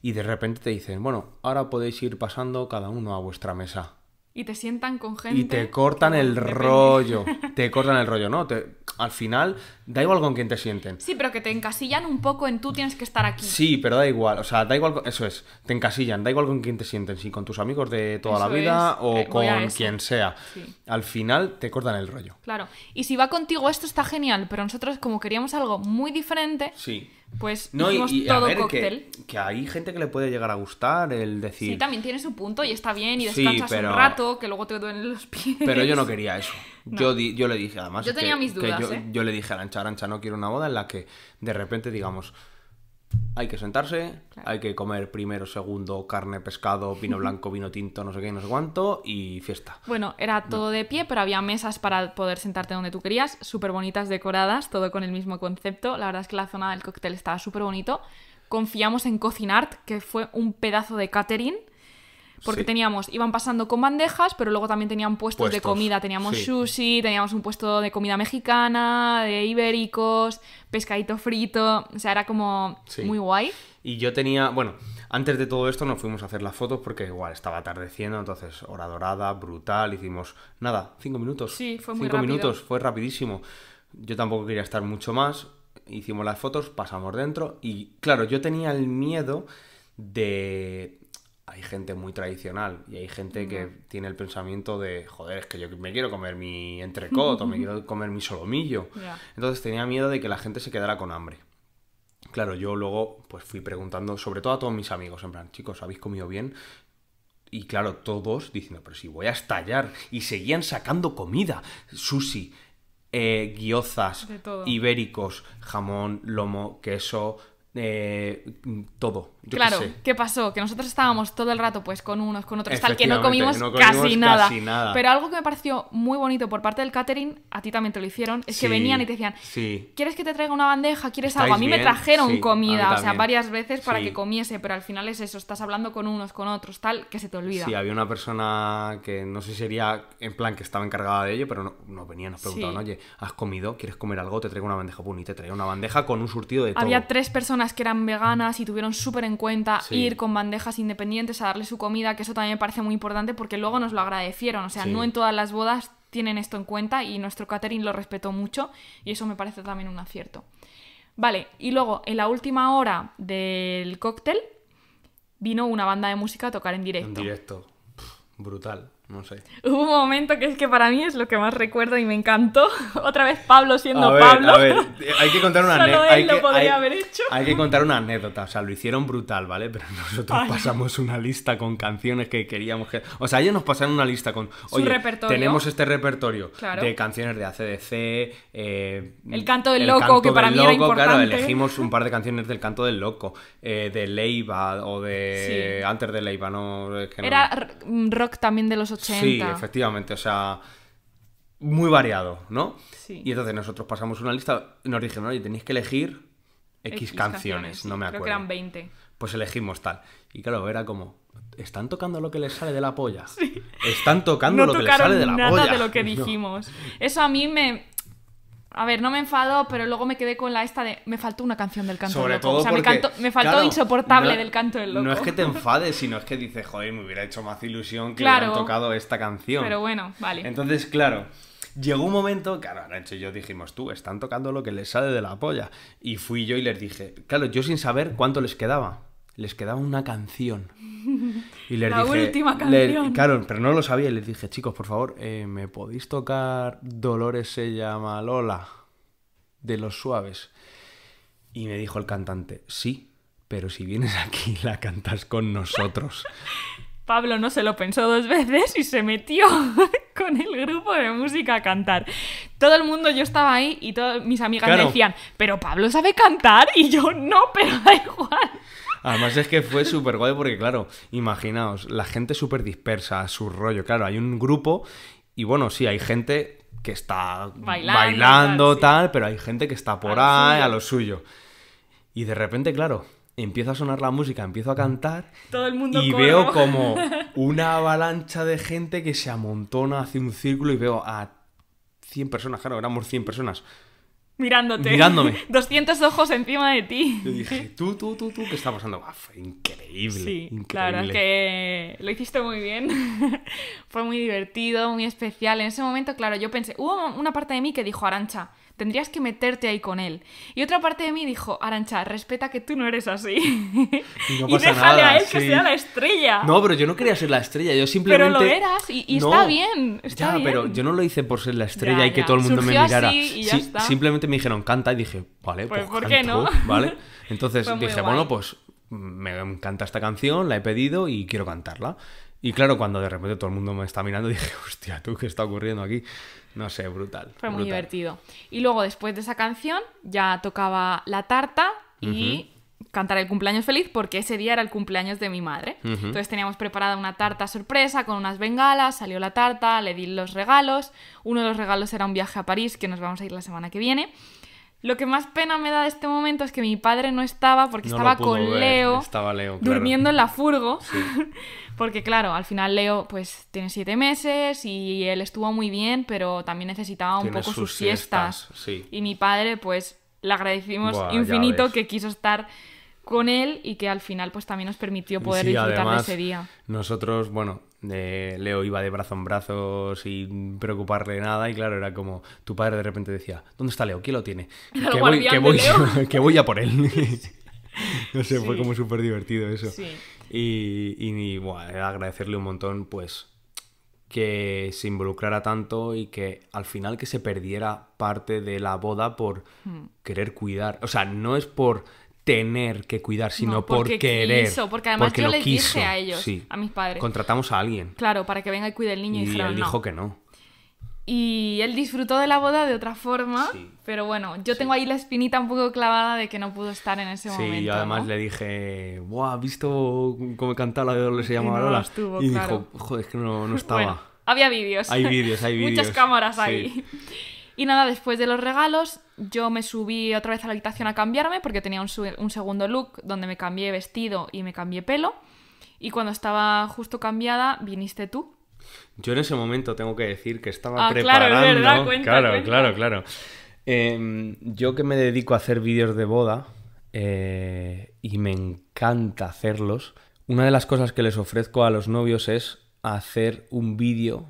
Y de repente te dicen, bueno, ahora podéis ir pasando cada uno a vuestra mesa. Y te sientan con gente. Y te cortan el rollo. Te cortan el rollo, ¿no? Te, al final, da igual con quién te sienten. Sí, pero que te encasillan un poco en tú tienes que estar aquí. Sí, pero da igual. O sea, da igual. eso es. Te encasillan. Da igual con quién te sienten. Si con tus amigos de toda la vida o eh, con quien sea. Al final, te cortan el rollo. Claro. Y si va contigo esto está genial, pero nosotros, como queríamos algo muy diferente. Sí pues hicimos todo cóctel. Que, hay gente que le puede llegar a gustar el decir. Sí, también tiene su punto y está bien y descansas un rato, que luego te duelen los pies. Pero yo no quería eso. Yo, yo le dije, además. Yo tenía mis dudas. ¿eh? yo, le dije a Arancha, Arancha, no quiero una boda en la que de repente digamos, hay que sentarse, hay que comer primero, segundo, carne, pescado, vino blanco, vino tinto, no sé qué, no sé cuánto, y fiesta. Bueno, era todo de pie, pero había mesas para poder sentarte donde tú querías, súper bonitas, decoradas, todo con el mismo concepto. La verdad es que la zona del cóctel estaba súper bonito. Confiamos en Cocinart, que fue un pedazo de catering porque teníamos, iban pasando con bandejas, pero luego también tenían puestos, de comida. Teníamos sushi, teníamos un puesto de comida mexicana, de ibéricos, pescadito frito. O sea, era como muy guay. Y yo tenía, bueno, antes de todo esto nos fuimos a hacer las fotos porque igual estaba atardeciendo, entonces hora dorada, brutal, hicimos nada, cinco minutos. Sí, fue muy Cinco minutos, fue rapidísimo. Yo tampoco quería estar mucho más, hicimos las fotos, pasamos dentro y claro, yo tenía el miedo de hay gente muy tradicional y hay gente que mm. tiene el pensamiento de, joder, es que yo me quiero comer mi entrecoto, me quiero comer mi solomillo. Entonces tenía miedo de que la gente se quedara con hambre. Claro, yo luego pues fui preguntando, sobre todo a todos mis amigos, en plan, chicos, ¿habéis comido bien? Y claro, todos diciendo, pero si voy a estallar. Y seguían sacando comida, sushi, eh, guiozas, ibéricos, jamón, lomo, queso, eh, todo claro, qué, pasó? Que nosotros estábamos todo el rato pues con unos, con otros, tal que no comimos, casi, nada. Pero algo que me pareció muy bonito por parte del catering, a ti también te lo hicieron, es que venían y te decían, ¿quieres que te traiga una bandeja? ¿Quieres algo? A mí me trajeron comida, o sea, varias veces para que comiese, pero al final es eso, estás hablando con unos, con otros, tal, que se te olvida. Sí, había una persona que no sé si sería en plan que estaba encargada de ello, pero no, no venía, nos preguntaban, oye, ¿has comido? ¿Quieres comer algo? Te traigo una bandeja, pum, y te traigo una bandeja con un surtido de todo. Había tres personas que eran veganas y tuvieron súper en cuenta ir con bandejas independientes a darle su comida, que eso también me parece muy importante porque luego nos lo agradecieron. O sea, no en todas las bodas tienen esto en cuenta y nuestro catering lo respetó mucho y eso me parece también un acierto. Vale, y luego en la última hora del cóctel vino una banda de música a tocar en directo. En directo. brutal no sé. Hubo un momento que es que para mí es lo que más recuerdo y me encantó. Otra vez Pablo siendo Pablo. hay que contar una anécdota. Hay, hay, que contar una anécdota. O sea, lo hicieron brutal, ¿vale? Pero nosotros pasamos una lista con canciones que queríamos que. O sea, ellos nos pasaron una lista con. Oye, tenemos este repertorio de canciones de ACDC. Eh, el canto del loco, que para mí era importante. Claro, elegimos un par de canciones del canto del loco. Eh, de Leiva o de. Antes de Leiva, no, Era rock también de los 80 Sí, efectivamente, o sea, muy variado, ¿no? Y entonces nosotros pasamos una lista, nos dijeron, oye, tenéis que elegir X, canciones, no me acuerdo. Creo que eran 20. Pues elegimos tal. Y claro, era como, están tocando lo que les sale de la polla. Están tocando lo que les sale de la polla. nada de lo que dijimos. Eso a mí me, a ver, no me enfado, pero luego me quedé con la esta de. Me faltó una canción del canto del loco. o sea, me, faltó insoportable del canto del loco. No es que te enfades, sino es que dices, joder, me hubiera hecho más ilusión que claro, tocado esta canción. Pero bueno, vale. Entonces, claro. Llegó un momento, claro, Arancho y yo dijimos, tú, están tocando lo que les sale de la polla. Y fui yo y les dije, claro, yo sin saber cuánto les quedaba les quedaba una canción. Y la última canción. claro, pero no lo sabía y les dije, chicos, por favor, eh, ¿me podéis tocar Dolores se llama Lola? De los suaves. Y me dijo el cantante, sí, pero si vienes aquí la cantas con nosotros. Pablo no se lo pensó dos veces y se metió con el grupo de música a cantar. Todo el mundo, yo estaba ahí y todas mis amigas me decían, pero Pablo sabe cantar y yo no, pero da igual. Además es que fue súper guay porque, claro, imaginaos, la gente súper dispersa, su rollo. Claro, hay un grupo y bueno, sí, hay gente que está bailando, tal, pero hay gente que está por ahí, a lo suyo. Y de repente, claro, empieza a sonar la música, empiezo a cantar y veo como una avalancha de gente que se amontona, hace un círculo y veo a 100 personas, claro, éramos 100 personas Mirándote. Mirándome. 200 ojos encima de ti. Yo dije, tú, tú, tú, tú, ¿qué está pasando? Ah, fue increíble. Sí, increíble. claro, que lo hiciste muy bien. fue muy divertido, muy especial. En ese momento, claro, yo pensé, hubo una parte de mí que dijo, Arancha, tendrías que meterte ahí con él. Y otra parte de mí dijo, Arancha, respeta que tú no eres así. No y déjale a él que sea la estrella. No, pero yo no quería ser la estrella, yo simplemente... Pero lo eras y, está bien. ya, pero yo no lo hice por ser la estrella y que todo el mundo me mirara. Así y ya está. Simplemente me dijeron canta y dije, vale, pues, pues ¿por qué no? ¿Vale? Entonces dije, bueno, pues mm, me encanta esta canción, la he pedido y quiero cantarla. Y claro, cuando de repente todo el mundo me está mirando, dije, hostia, ¿tú qué está ocurriendo aquí? No sé, brutal. Fue muy divertido. Y luego, después de esa canción, ya tocaba la tarta y cantar el cumpleaños feliz porque ese día era el cumpleaños de mi madre. Entonces teníamos preparada una tarta sorpresa con unas bengalas, salió la tarta, le di los regalos. Uno de los regalos era un viaje a París que nos vamos a ir la semana que viene. Lo que más pena me da de este momento es que mi padre no estaba porque estaba con Leo, durmiendo en la furgo. porque claro, al final Leo pues tiene siete meses y él estuvo muy bien, pero también necesitaba un poco sus, siestas. Y mi padre pues le agradecimos infinito que quiso estar con él y que al final pues también nos permitió poder disfrutar de ese día. Nosotros, bueno, eh, Leo iba de brazo en brazo sin preocuparle nada y claro, era como tu padre de repente decía, ¿dónde está Leo? ¿Quién lo tiene? Que voy, que, voy, a por él. no sé, fue como súper divertido eso. Y, y, bueno, agradecerle un montón pues que se involucrara tanto y que al final que se perdiera parte de la boda por hmm. querer cuidar. O sea, no es por tener que cuidar, sino porque por querer. porque además yo les dije a ellos, a mis padres. Contratamos a alguien. Claro, para que venga y cuide el niño. Y, y él dijo que no. Y él disfrutó de la boda de otra forma, pero bueno, yo tengo ahí la espinita un poco clavada de que no pudo estar en ese momento. Sí, yo además le dije, ¡buah! ¿Has visto cómo cantaba la de Se llamaba no, Lola. y dijo, joder, es que no, estaba. había vídeos. Hay vídeos, hay vídeos. Muchas cámaras ahí. Y nada, después de los regalos, yo me subí otra vez a la habitación a cambiarme porque tenía un, segundo look donde me cambié vestido y me cambié pelo. Y cuando estaba justo cambiada, viniste tú. Yo en ese momento tengo que decir que estaba ah, preparando. Claro, es verdad, claro, claro, claro, em, yo que me dedico a hacer vídeos de boda eh, y me encanta hacerlos. Una de las cosas que les ofrezco a los novios es hacer un vídeo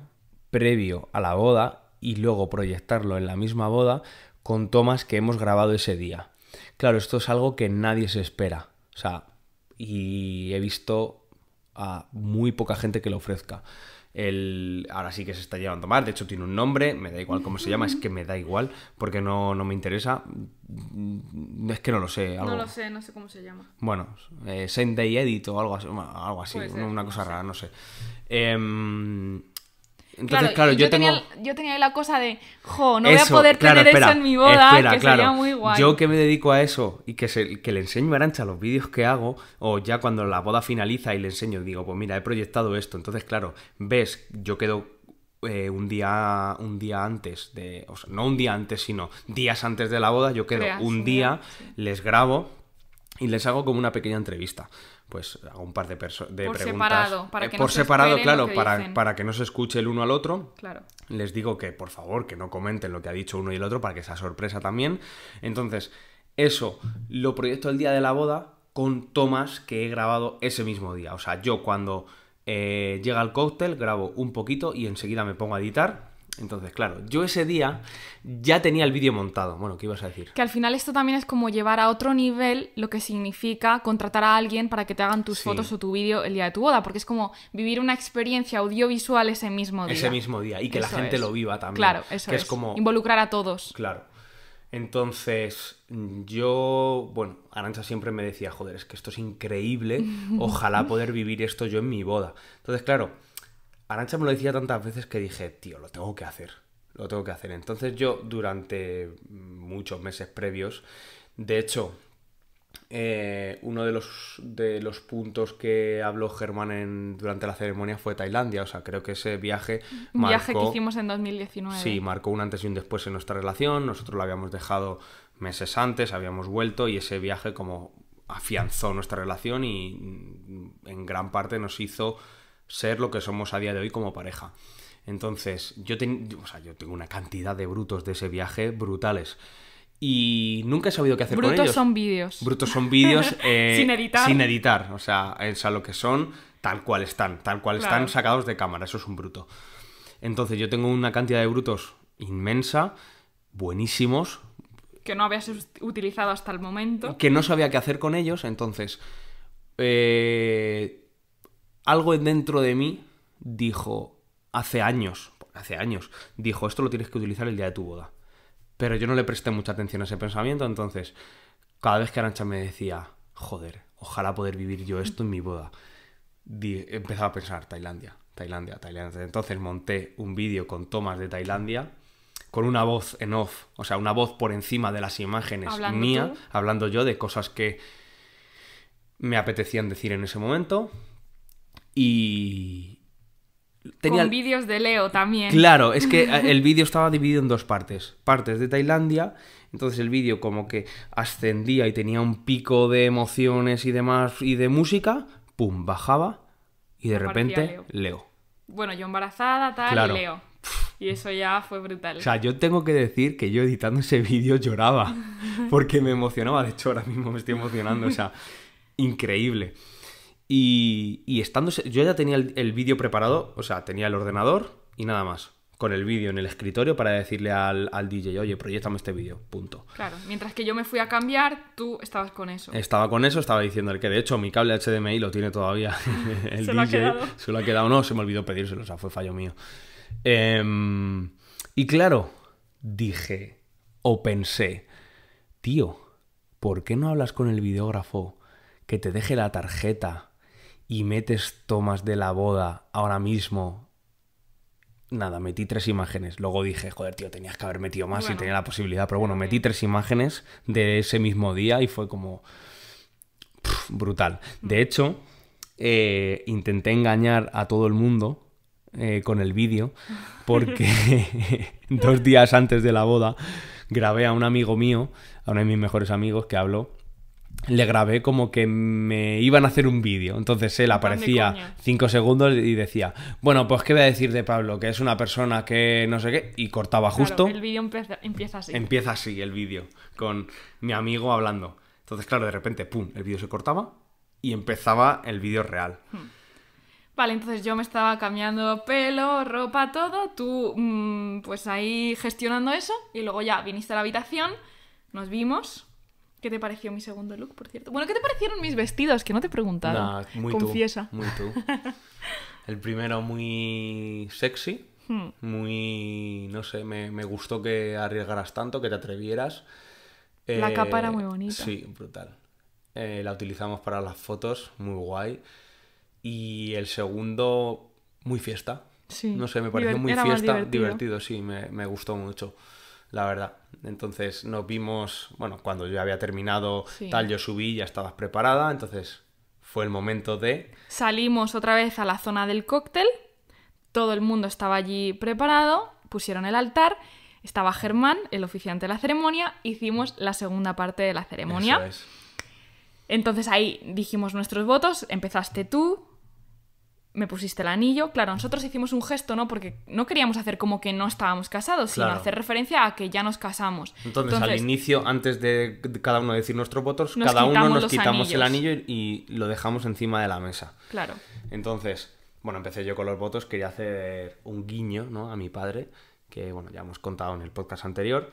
previo a la boda y luego proyectarlo en la misma boda con tomas que hemos grabado ese día. Claro, esto es algo que nadie se espera. O sea, y he visto a muy poca gente que lo ofrezca. El, ahora sí que se está llevando mal, de hecho tiene un nombre, me da igual cómo se llama, es que me da igual porque no, no me interesa. Es que no lo sé. No lo sé, no sé cómo se llama. Bueno, eh, Send Day Edit o algo así, algo así una cosa rara, no sé. Eh, entonces, claro, yo, tenía, yo tenía la cosa de, jo, no voy a poder tener eso en mi boda, que sería muy guay. Yo que me dedico a eso y que, se, que le enseño a Arancha los vídeos que hago, o ya cuando la boda finaliza y le enseño, digo, pues mira, he proyectado esto. Entonces, claro, ves, yo quedo eh, un día un día antes de no un día antes sino días antes de la boda yo quedo un día les grabo y les hago como una pequeña entrevista pues a un par de, de por preguntas. Separado, eh, por separado, claro, para, para, que no se escuche el uno al otro. Claro. Les digo que, por favor, que no comenten lo que ha dicho uno y el otro para que sea sorpresa también. Entonces, eso lo proyecto el día de la boda con tomas que he grabado ese mismo día. O sea, yo cuando eh, llega el cóctel grabo un poquito y enseguida me pongo a editar entonces, claro, yo ese día ya tenía el vídeo montado. Bueno, ¿qué ibas a decir? Que al final esto también es como llevar a otro nivel lo que significa contratar a alguien para que te hagan tus fotos o tu vídeo el día de tu boda, porque es como vivir una experiencia audiovisual ese mismo día. Ese mismo día, y que la gente lo viva también. Claro, eso que es. como... Involucrar a todos. Claro. Entonces, yo, bueno, Arancha siempre me decía, joder, es que esto es increíble, ojalá poder vivir esto yo en mi boda. Entonces, claro, Arancha me lo decía tantas veces que dije, tío, lo tengo que hacer, lo tengo que hacer. Entonces yo durante mm, muchos meses previos, de hecho, eh, uno de los, de los puntos que habló Germán durante la ceremonia fue Tailandia, o sea, creo que ese viaje... Marcó, viaje que hicimos en 2019. Sí, marcó un antes y un después en nuestra relación, nosotros lo habíamos dejado meses antes, habíamos vuelto y ese viaje como afianzó nuestra relación y mm, en gran parte nos hizo ser lo que somos a día de hoy como pareja. Entonces, yo, tengo una cantidad de brutos de ese viaje brutales. Y nunca he sabido qué hacer con ellos. Brutos son vídeos. Brutos son vídeos. Eh, sin editar. Sin editar. O sea, es a lo que son, tal cual están. Tal cual están sacados de cámara. Eso es un bruto. Entonces, yo tengo una cantidad de brutos inmensa, buenísimos. Que no habías utilizado hasta el momento. Que no sabía qué hacer con ellos. Entonces, eh, algo dentro de mí dijo hace años, hace años, dijo, esto lo tienes que utilizar el día de tu boda. Pero yo no le presté mucha atención a ese pensamiento, entonces cada vez que Arancha me decía, joder, ojalá poder vivir yo esto en mi boda, empezaba a pensar, Tailandia, Tailandia, Tailandia. Entonces monté un vídeo con tomas de Tailandia con una voz en off, o sea, una voz por encima de las imágenes mía, hablando yo de cosas que me apetecían decir en ese momento, y... Tenía... Con vídeos de Leo también. Claro, es que eh, el vídeo estaba dividido en dos partes. Partes de Tailandia, entonces el vídeo como que ascendía y tenía un pico de emociones y demás y de música, pum, bajaba y de repente Leo. Bueno, yo embarazada, tal, y Leo. Y eso ya fue brutal. O sea, yo tengo que decir que yo editando ese vídeo lloraba porque me emocionaba. De hecho, ahora mismo me estoy emocionando. O sea, increíble. Y, estando. Yo ya tenía el, vídeo preparado, o sea, tenía el ordenador y nada más con el vídeo en el escritorio para decirle al, DJ, oye, proyectame este vídeo, punto. Claro, mientras que yo me fui a cambiar, tú estabas con eso. Estaba con eso, estaba diciendo que de hecho mi cable HDMI lo tiene todavía el se DJ. Lo ha quedado. Se lo ha quedado, no, se me olvidó pedírselo, o sea, fue fallo mío. Em, y claro, dije o pensé, tío, ¿por qué no hablas con el videógrafo que te deje la tarjeta? y metes tomas de la boda ahora mismo, nada, metí tres imágenes. Luego dije, joder, tío, tenías que haber metido más y tenía la posibilidad. Pero bueno, metí tres imágenes de ese mismo día y fue como brutal. De mm. hecho, eh, intenté engañar a todo el mundo eh, con el vídeo porque dos días antes de la boda grabé a un amigo mío, a uno de mis mejores amigos que habló le grabé como que me iban a hacer un vídeo. Entonces él aparecía cinco segundos y decía, bueno, pues qué voy a decir de Pablo, que es una persona que no sé qué, y cortaba justo. el vídeo empieza, así. Empieza así el vídeo, con mi amigo hablando. Entonces, claro, de repente, ¡pum!, el vídeo se cortaba y empezaba el vídeo real. Hmm. Vale, entonces yo me estaba cambiando pelo, ropa, todo, tú mm, pues ahí gestionando eso y luego ya viniste a la habitación, nos vimos ¿Qué te pareció mi segundo look, por cierto? Bueno, ¿qué te parecieron mis vestidos? Que no te he preguntado. muy Confiesa. muy tú. El primero muy sexy, hmm. muy... no sé, me, gustó que arriesgaras tanto, que te atrevieras. la capa era eh, muy bonita. Sí, brutal. Eh, la utilizamos para las fotos, muy guay. Y el segundo, muy fiesta. Sí. No sé, me pareció muy fiesta, divertido. divertido, sí, me, me gustó mucho la verdad. Entonces nos vimos, bueno, cuando yo había terminado tal, yo subí, ya estabas preparada, entonces fue el momento de... Salimos otra vez a la zona del cóctel, todo el mundo estaba allí preparado, pusieron el altar, estaba Germán, el oficiante de la ceremonia, hicimos la segunda parte de la ceremonia. Entonces ahí dijimos nuestros votos, empezaste tú, me pusiste el anillo. Claro, nosotros hicimos un gesto, ¿no? Porque no queríamos hacer como que no estábamos casados, sino hacer referencia a que ya nos casamos. Entonces, al inicio, antes de cada uno decir nuestros votos, cada uno nos quitamos el anillo y, lo dejamos encima de la mesa. Claro. Entonces, bueno, empecé yo con los votos, quería hacer un guiño, ¿no? A mi padre, que, bueno, ya hemos contado en el podcast anterior.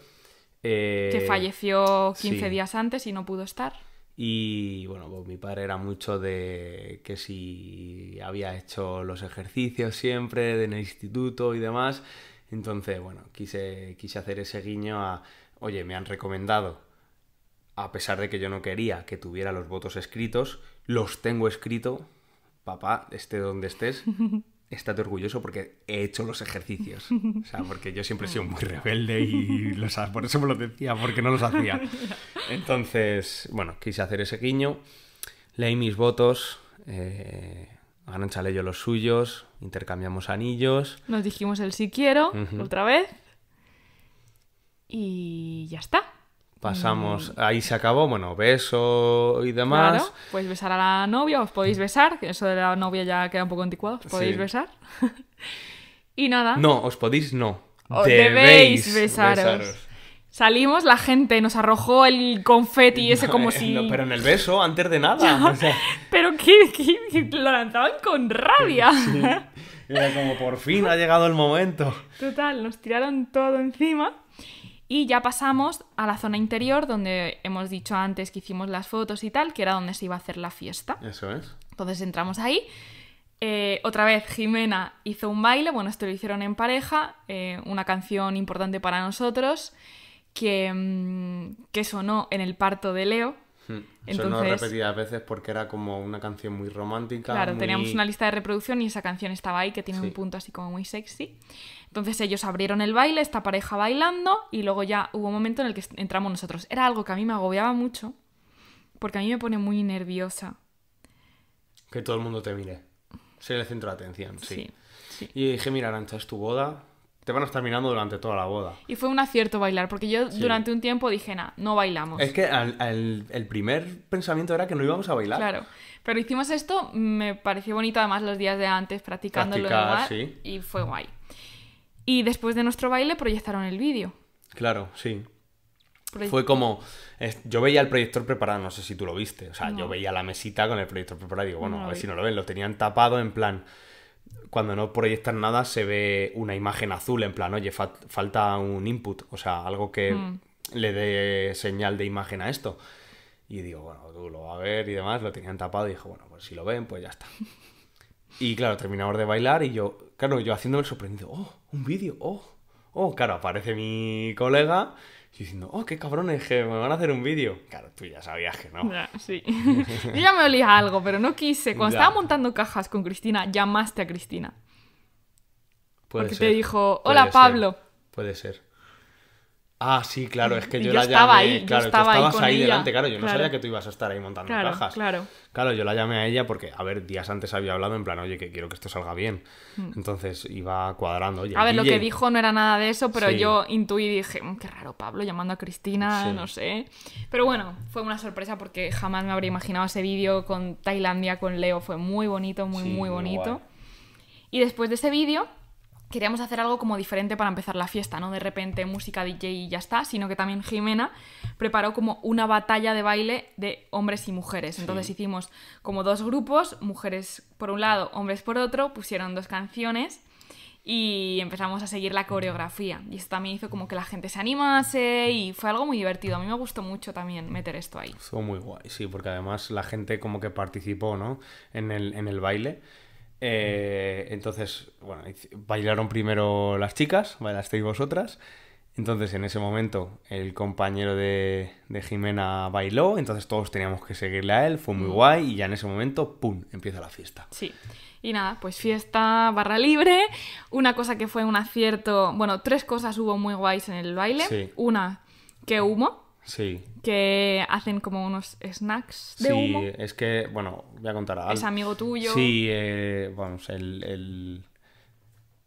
Que eh, falleció 15 días antes y no pudo estar. Y bueno, pues mi padre era mucho de que si había hecho los ejercicios siempre en el instituto y demás. Entonces, bueno, quise, quise hacer ese guiño a, oye, me han recomendado, a pesar de que yo no quería que tuviera los votos escritos, los tengo escrito, papá, esté donde estés, estate orgulloso porque he hecho los ejercicios. O sea, porque yo siempre he sido muy ah. rebelde y por eso me lo decía, porque no los hacía. Entonces, bueno, quise hacer ese guiño, leí mis votos, eh, yo yo los suyos, intercambiamos anillos. Nos dijimos el sí quiero, otra vez. Y ya está pasamos, mm. ahí se acabó, bueno, beso y demás. Claro, pues besar a la novia, os podéis besar, eso de la novia ya queda un poco anticuado, os podéis besar. y nada. No, os podéis no. debéis, besaros. Salimos, la gente nos arrojó el confeti ese como eh, si... pero en el beso, antes de nada. Pero que, lo lanzaban con rabia. Era como, por fin ha llegado el momento. Total, nos tiraron todo encima. Y ya pasamos a la zona interior, donde hemos dicho antes que hicimos las fotos y tal, que era donde se iba a hacer la fiesta. Eso es. Entonces entramos ahí. Eh, otra vez Jimena hizo un baile, bueno, esto lo hicieron en pareja, eh, una canción importante para nosotros, mm, que sonó en el parto de Leo, entonces, Eso no repetidas veces porque era como una canción muy romántica. Claro, teníamos una lista de reproducción y esa canción estaba ahí que tiene un punto así como muy sexy. Entonces ellos abrieron el baile, esta pareja bailando y luego ya hubo un momento en el que entramos nosotros. Era algo que a mí me agobiaba mucho porque a mí me pone muy nerviosa. Que todo el mundo te mire. Ser el centro de atención, sí. Y dije, mira, Arancha, es tu boda, te van a estar mirando durante toda la boda. Y fue un acierto bailar, porque yo durante un tiempo dije, nada no bailamos. Es que el primer pensamiento era que no íbamos a bailar. Claro. Pero hicimos esto, me pareció bonito además los días de antes, practicándolo Practicar, y fue guay. Y después de nuestro baile proyectaron el vídeo. Claro, sí. Fue como. yo veía el proyector preparado, no sé si tú lo viste. O sea, yo veía la mesita con el proyector preparado y digo, bueno, a ver si no lo ven. Lo tenían tapado en plan cuando no proyectan nada se ve una imagen azul, en plan, oye, falta un input, o sea, algo que mm. le dé señal de imagen a esto. Y digo, bueno, tú lo vas a ver y demás, lo tenían tapado y dijo bueno, pues si lo ven, pues ya está. Y claro, terminamos de bailar y yo, claro, yo haciéndome el sorprendido, oh, un vídeo, oh, oh, claro, aparece mi colega y diciendo, oh, qué cabrones, que me van a hacer un vídeo. Claro, tú ya sabías que no. Ya, sí. Yo ya me olía algo, pero no quise. Cuando estaba montando cajas con Cristina, llamaste a Cristina. porque te dijo, hola Pablo. Puede ser. Ah, sí, claro, es que yo, la estaba Ahí, claro, yo estabas ahí, delante, claro, yo no sabía que tú ibas a estar ahí montando claro, cajas. Claro. Claro, yo la llamé a ella porque, a ver, días antes había hablado en plan, oye, que quiero que esto salga bien. Mm. Entonces iba cuadrando. Oye, a ver, lo que dijo no era nada de eso, pero yo intuí y dije, mm, qué raro, Pablo llamando a Cristina, no sé. Pero bueno, fue una sorpresa porque jamás me habría imaginado ese vídeo con Tailandia, con Leo, fue muy bonito, muy, muy bonito. Y después de ese vídeo queríamos hacer algo como diferente para empezar la fiesta, no de repente música DJ y ya está, sino que también Jimena preparó como una batalla de baile de hombres y mujeres. Entonces hicimos como dos grupos, mujeres por un lado, hombres por otro, pusieron dos canciones y empezamos a seguir la coreografía. Y esto también hizo como que la gente se animase y fue algo muy divertido. A mí me gustó mucho también meter esto ahí. Fue muy guay, sí, porque además la gente como que participó, ¿no? En el, en el baile eh, entonces, bueno, bailaron primero las chicas, bailasteis vosotras. Entonces, en ese momento, el compañero de, de, Jimena bailó, entonces todos teníamos que seguirle a él, fue muy mm. guay, y ya en ese momento, ¡pum!, empieza la fiesta. Sí. Y nada, pues fiesta barra libre. Una cosa que fue un acierto, bueno, tres cosas hubo muy guays en el baile. Una, que humo, que hacen como unos snacks de humo. Sí, es que, bueno, voy a contar algo. Es amigo tuyo. Sí, eh, el,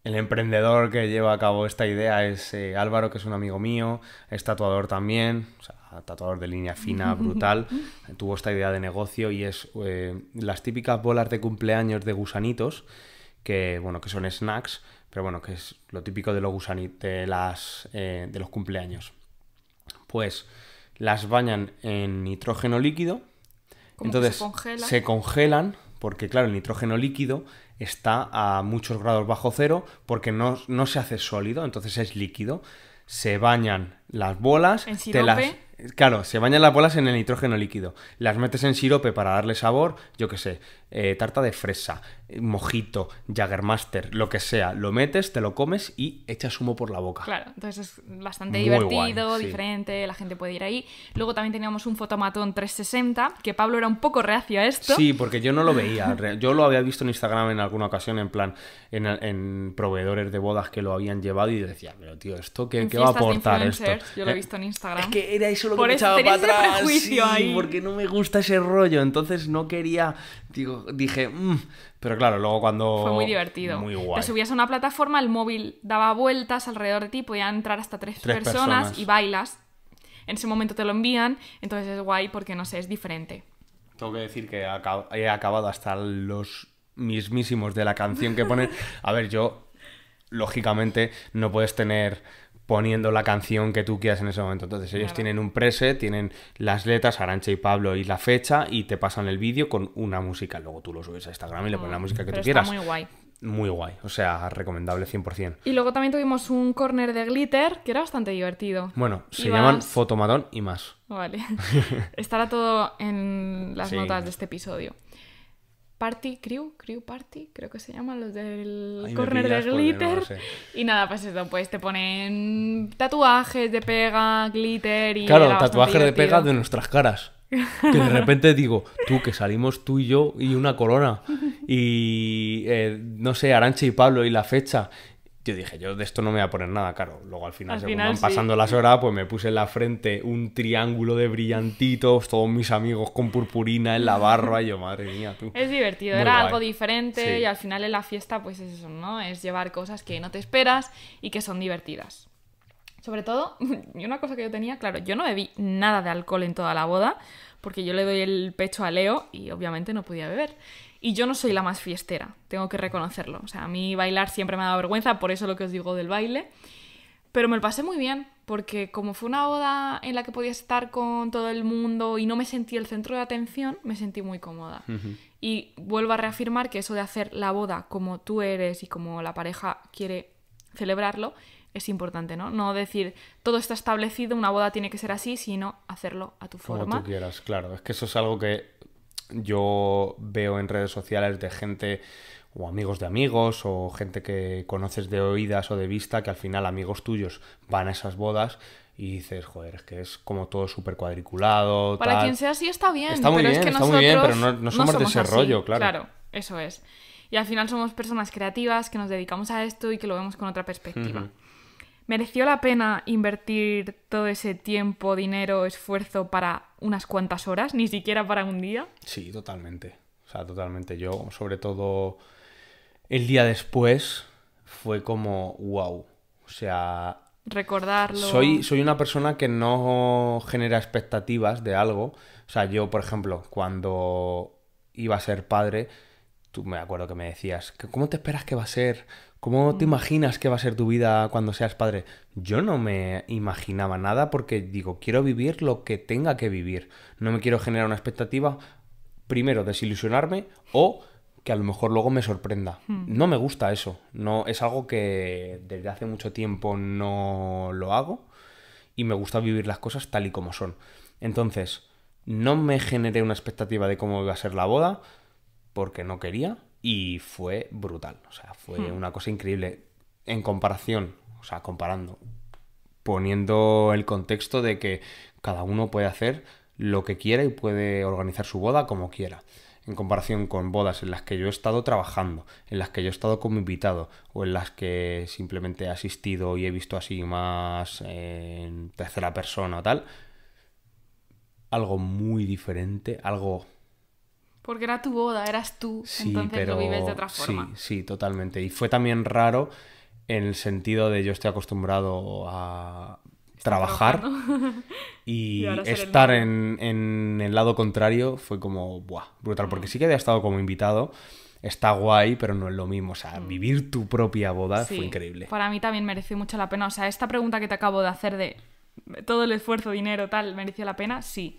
emprendedor que lleva a cabo esta idea es eh, Álvaro, que es un amigo mío, es tatuador también, o sea, tatuador de línea fina, brutal. Tuvo esta idea de negocio y es eh, las típicas bolas de cumpleaños de gusanitos, que, bueno, que son snacks, pero bueno, que es lo típico de los gusanitos, de, de los cumpleaños. Pues las bañan en nitrógeno líquido. Entonces se, congelan porque claro, el nitrógeno líquido está a muchos grados bajo cero porque no, se hace sólido, entonces es líquido. Se bañan las bolas, ¿En Te las, claro, se bañan las bolas en el nitrógeno líquido. Las metes en sirope para darle sabor, yo qué sé, eh, tarta de fresa, eh, mojito, Jaggermaster, lo que sea, lo metes, te lo comes y echas humo por la boca. Claro, entonces es bastante divertido, diferente, la gente puede ir ahí. Luego también teníamos un fotomatón 360, que Pablo era un poco reacio a esto. Sí, porque yo no lo veía, yo lo había visto en Instagram en alguna ocasión, en plan, en, proveedores de bodas que lo habían llevado y decía, pero tío, ¿esto qué, va a aportar esto? Yo lo he eh, visto en Instagram. Es que era eso lo que me echaba para atrás. porque no me gusta ese rollo, entonces no quería, digo, dije, mm", pero claro, luego cuando... Fue muy divertido. Muy guay. Te subías a una plataforma, el móvil daba vueltas alrededor de ti, podían entrar hasta tres, personas, y bailas. En ese momento te lo envían, entonces es guay porque, no sé, es diferente. Tengo que decir que he acabado hasta los mismísimos de la canción que ponen. A ver, yo, lógicamente, no puedes tener poniendo la canción que tú quieras en ese momento. Entonces ellos tienen un preset, tienen las letras, Arancha y Pablo y la fecha y te pasan el vídeo con una música. Luego tú lo subes a Instagram y le pones la mm, música que pero tú está quieras. Muy guay. Muy guay, o sea, recomendable 100%. Y luego también tuvimos un corner de glitter que era bastante divertido. Bueno, se llaman llaman Fotomadón y más. Vale. Estará todo en las notas de este episodio. Party Crew, Crew Party, creo que se llaman los del corner de glitter. Y nada, pues eso, pues te ponen tatuajes de pega, glitter y. Claro, tatuajes de pega de nuestras caras. Que de repente digo, tú, que salimos tú y yo y una corona. Y eh, no sé, Arancha y Pablo y la fecha yo dije, yo de esto no me voy a poner nada caro. Luego al final, van pasando las horas, pues me puse en la frente un triángulo de brillantitos, todos mis amigos con purpurina en la barra, y yo, madre mía, tú. Es divertido, era algo diferente, y al final en la fiesta, pues es eso, ¿no? Es llevar cosas que no te esperas y que son divertidas. Sobre todo, y una cosa que yo tenía, claro, yo no bebí nada de alcohol en toda la boda, porque yo le doy el pecho a Leo y obviamente no podía beber. Y yo no soy la más fiestera, tengo que reconocerlo. O sea, a mí bailar siempre me ha dado vergüenza, por eso lo que os digo del baile. Pero me lo pasé muy bien, porque como fue una boda en la que podía estar con todo el mundo y no me sentí el centro de atención, me sentí muy cómoda. Y vuelvo a reafirmar que eso de hacer la boda como tú eres y como la pareja quiere celebrarlo es importante, ¿no? No decir todo está establecido, una boda tiene que ser así, sino hacerlo a tu forma. Como tú quieras, claro. Es que eso es algo que yo veo en redes sociales de gente o amigos de amigos o gente que conoces de oídas o de vista que al final amigos tuyos van a esas bodas y dices, joder, es que es como todo súper cuadriculado. Para quien sea así está bien. Está muy pero bien, es que está muy bien, pero no, somos de ese rollo, claro. Claro, eso es. Y al final somos personas creativas que nos dedicamos a esto y que lo vemos con otra perspectiva. ¿Mereció la pena invertir todo ese tiempo, dinero, esfuerzo para unas cuantas horas, ni siquiera para un día? Sí, totalmente. O sea, totalmente. Yo, sobre todo el día después, fue como, wow. O sea... Recordarlo. Soy, soy una persona que no genera expectativas de algo. O sea, yo, por ejemplo, cuando iba a ser padre, tú me acuerdo que me decías, ¿cómo te esperas que va a ser? ¿Cómo mm. te imaginas que va a ser tu vida cuando seas padre? Yo no me imaginaba nada porque digo, quiero vivir lo que tenga que vivir. No me quiero generar una expectativa, primero, desilusionarme o que a lo mejor luego me sorprenda. Mm. No me gusta eso. No, es algo que desde hace mucho tiempo no lo hago y me gusta vivir las cosas tal y como son. Entonces, no me generé una expectativa de cómo iba a ser la boda porque no quería y fue brutal, o sea, fue hmm. una cosa increíble en comparación, o sea, comparando, poniendo el contexto de que cada uno puede hacer lo que quiera y puede organizar su boda como quiera. En comparación con bodas en las que yo he estado trabajando, en las que yo he estado como invitado o en las que simplemente he asistido y he visto así más eh, en tercera persona o tal, algo muy diferente, algo porque era tu boda, eras tú, entonces lo vives de otra forma. Sí, sí, totalmente. Y fue también raro en el sentido de yo estoy acostumbrado a trabajar y, estar en, el lado contrario fue como, brutal, porque mm. sí que había estado como invitado, está guay, pero no es lo mismo, o sea, mm. vivir tu propia boda fue increíble. Para mí también mereció mucho la pena, o sea, esta pregunta que te acabo de hacer de todo el esfuerzo, dinero, tal, mereció la pena, sí,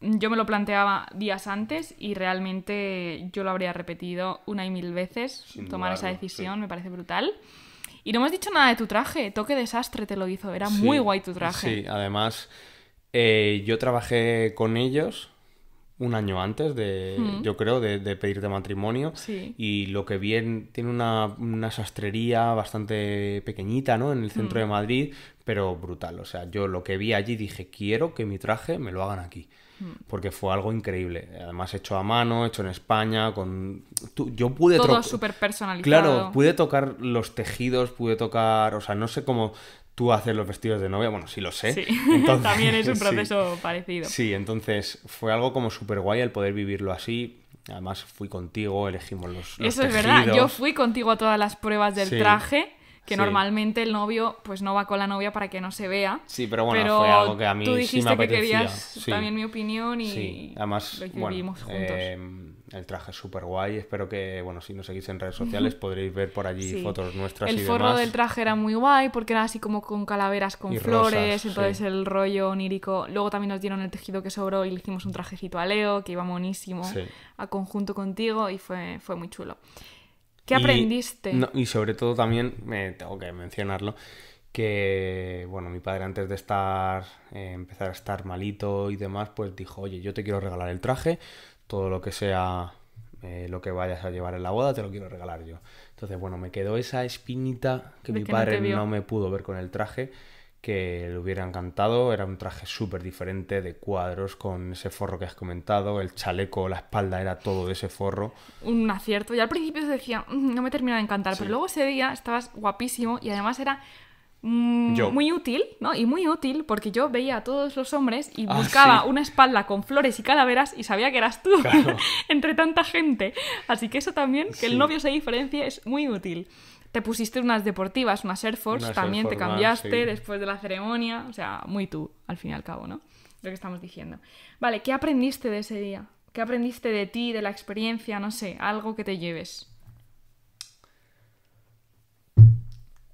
yo me lo planteaba días antes y realmente yo lo habría repetido una y mil veces. tomar esa decisión me parece brutal. Y no me has dicho nada de tu traje, Toque Desastre te lo hizo, era muy guay tu traje. Sí, además eh, yo trabajé con ellos un año antes de, hmm. yo creo, de, de pedirte matrimonio. Y lo que vi, tiene una, sastrería bastante pequeñita, ¿no? En el centro hmm. de Madrid, pero brutal. O sea, yo lo que vi allí dije, quiero que mi traje me lo hagan aquí. Mm. porque fue algo increíble. Además, hecho a mano, hecho en España, con... yo pude... Todo súper personalizado. Claro, pude tocar los tejidos, pude tocar... O sea, no sé cómo tú haces los vestidos de novia, bueno, sí lo sé. Sí, también es un proceso parecido. Sí, entonces fue algo como súper guay el poder vivirlo así. Además, fui contigo, elegimos los. Eso es verdad, yo fui contigo a todas las pruebas del traje que normalmente el novio pues no va con la novia para que no se vea. Sí, pero bueno, fue algo que a mí sí me Que querías también mi opinión y sí. Además, juntos. Eh, el traje es súper guay, espero que, bueno, si nos seguís en redes sociales podréis ver por allí fotos nuestras. El forro del traje era muy guay porque era así como con calaveras, con flores, entonces el rollo onírico. Luego también nos dieron el tejido que sobró y le hicimos un trajecito a Leo, que iba monísimo, a conjunto contigo y fue, fue muy chulo. ¿Qué aprendiste? Y, sobre todo también, me tengo que mencionarlo, que bueno, mi padre antes de estar eh, empezar a estar malito y demás, pues dijo, oye, yo te quiero regalar el traje, todo lo que sea eh, lo que vayas a llevar en la boda, te lo quiero regalar yo. Entonces, bueno, me quedó esa espinita que mi padre no, me pudo ver con el traje que le hubiera encantado. Era un traje súper diferente de cuadros con ese forro que has comentado, el chaleco, la espalda, era todo de ese forro. Un acierto. Y al principio se decía, mm, no me termina de encantar, pero luego ese día estabas guapísimo y además era mm, muy útil, ¿no? Y muy útil porque yo veía a todos los hombres y ah, buscaba una espalda con flores y calaveras y sabía que eras tú entre tanta gente. Así que eso también, que el novio se diferencie, es muy útil te pusiste unas deportivas, unas Air Force, también te cambiaste después de la ceremonia, o sea, muy tú, al fin y al cabo, ¿no? Lo que estamos diciendo. Vale, ¿qué aprendiste de ese día? ¿Qué aprendiste de ti, de la experiencia, no sé, algo que te lleves?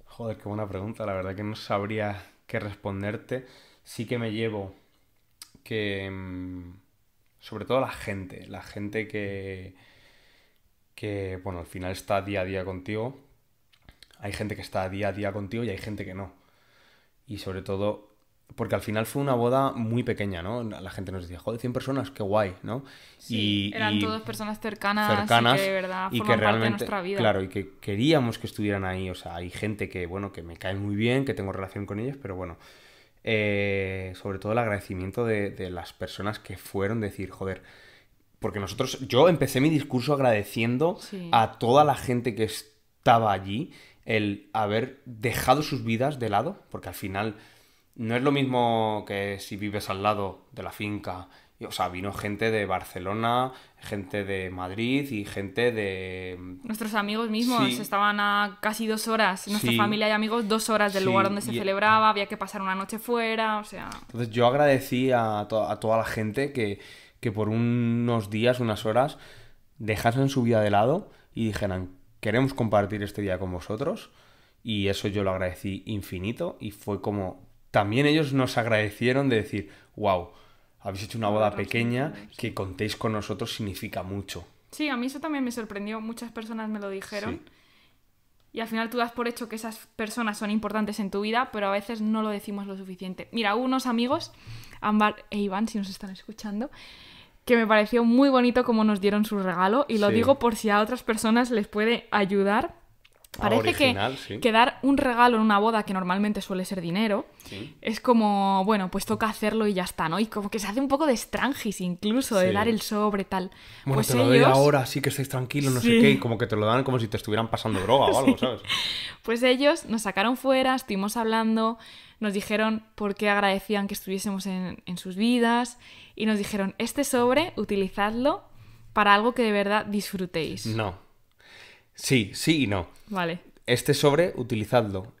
Joder, qué buena pregunta, la verdad que no sabría qué responderte. Sí que me llevo que... Mm, sobre todo la gente, la gente que... que, bueno, al final está día a día contigo hay gente que está día a día contigo y hay gente que no. Y sobre todo, porque al final fue una boda muy pequeña, ¿no? La gente nos decía, joder, 100 personas, qué guay, ¿no? y, eran todas personas cercanas, cercanas y que de verdad y que realmente, de nuestra vida. Claro, y que queríamos que estuvieran ahí. O sea, hay gente que, bueno, que me cae muy bien, que tengo relación con ellos, pero bueno. Eh, sobre todo el agradecimiento de, las personas que fueron, decir, joder, porque nosotros, yo empecé mi discurso agradeciendo a toda la gente que estaba allí el haber dejado sus vidas de lado, porque al final no es lo mismo que si vives al lado de la finca. O sea, vino gente de Barcelona, gente de Madrid y gente de... Mm, Nuestros amigos mismos estaban a casi dos horas, nuestra familia y amigos dos horas del lugar donde se e- celebraba, había que pasar una noche fuera, o sea... Entonces yo agradecí a, toda la gente que, que por unos días, unas horas, dejasen su vida de lado y dijeran, queremos compartir este día con vosotros y eso yo lo agradecí infinito y fue como también ellos nos agradecieron de decir, wow, habéis hecho una boda pequeña, que contéis con nosotros significa mucho. Sí, a mí eso también me sorprendió, muchas personas me lo dijeron. Y al final tú das por hecho que esas personas son importantes en tu vida, pero a veces no lo decimos lo suficiente. Mira, unos amigos, Ámbar e Iván, si nos están escuchando, que me pareció muy bonito como nos dieron su regalo y lo digo por si a otras personas les puede ayudar. Ah, Parece que, dar un regalo en una boda, que normalmente suele ser dinero, es como, bueno, pues toca hacerlo y ya está, ¿no? Y como que se hace un poco de estrangis incluso, de dar el sobre, tal. Bueno, pues te lo doy ahora, sí que estáis tranquilos, no sé qué, y como que te lo dan como si te estuvieran pasando droga o algo, ¿sabes? Pues ellos nos sacaron fuera, estuvimos hablando, nos dijeron por qué agradecían que estuviésemos en, sus vidas y nos dijeron, este sobre, utilizadlo para algo que de verdad disfrutéis. No. Sí, sí y no. Vale. Este sobre, utilizadlo.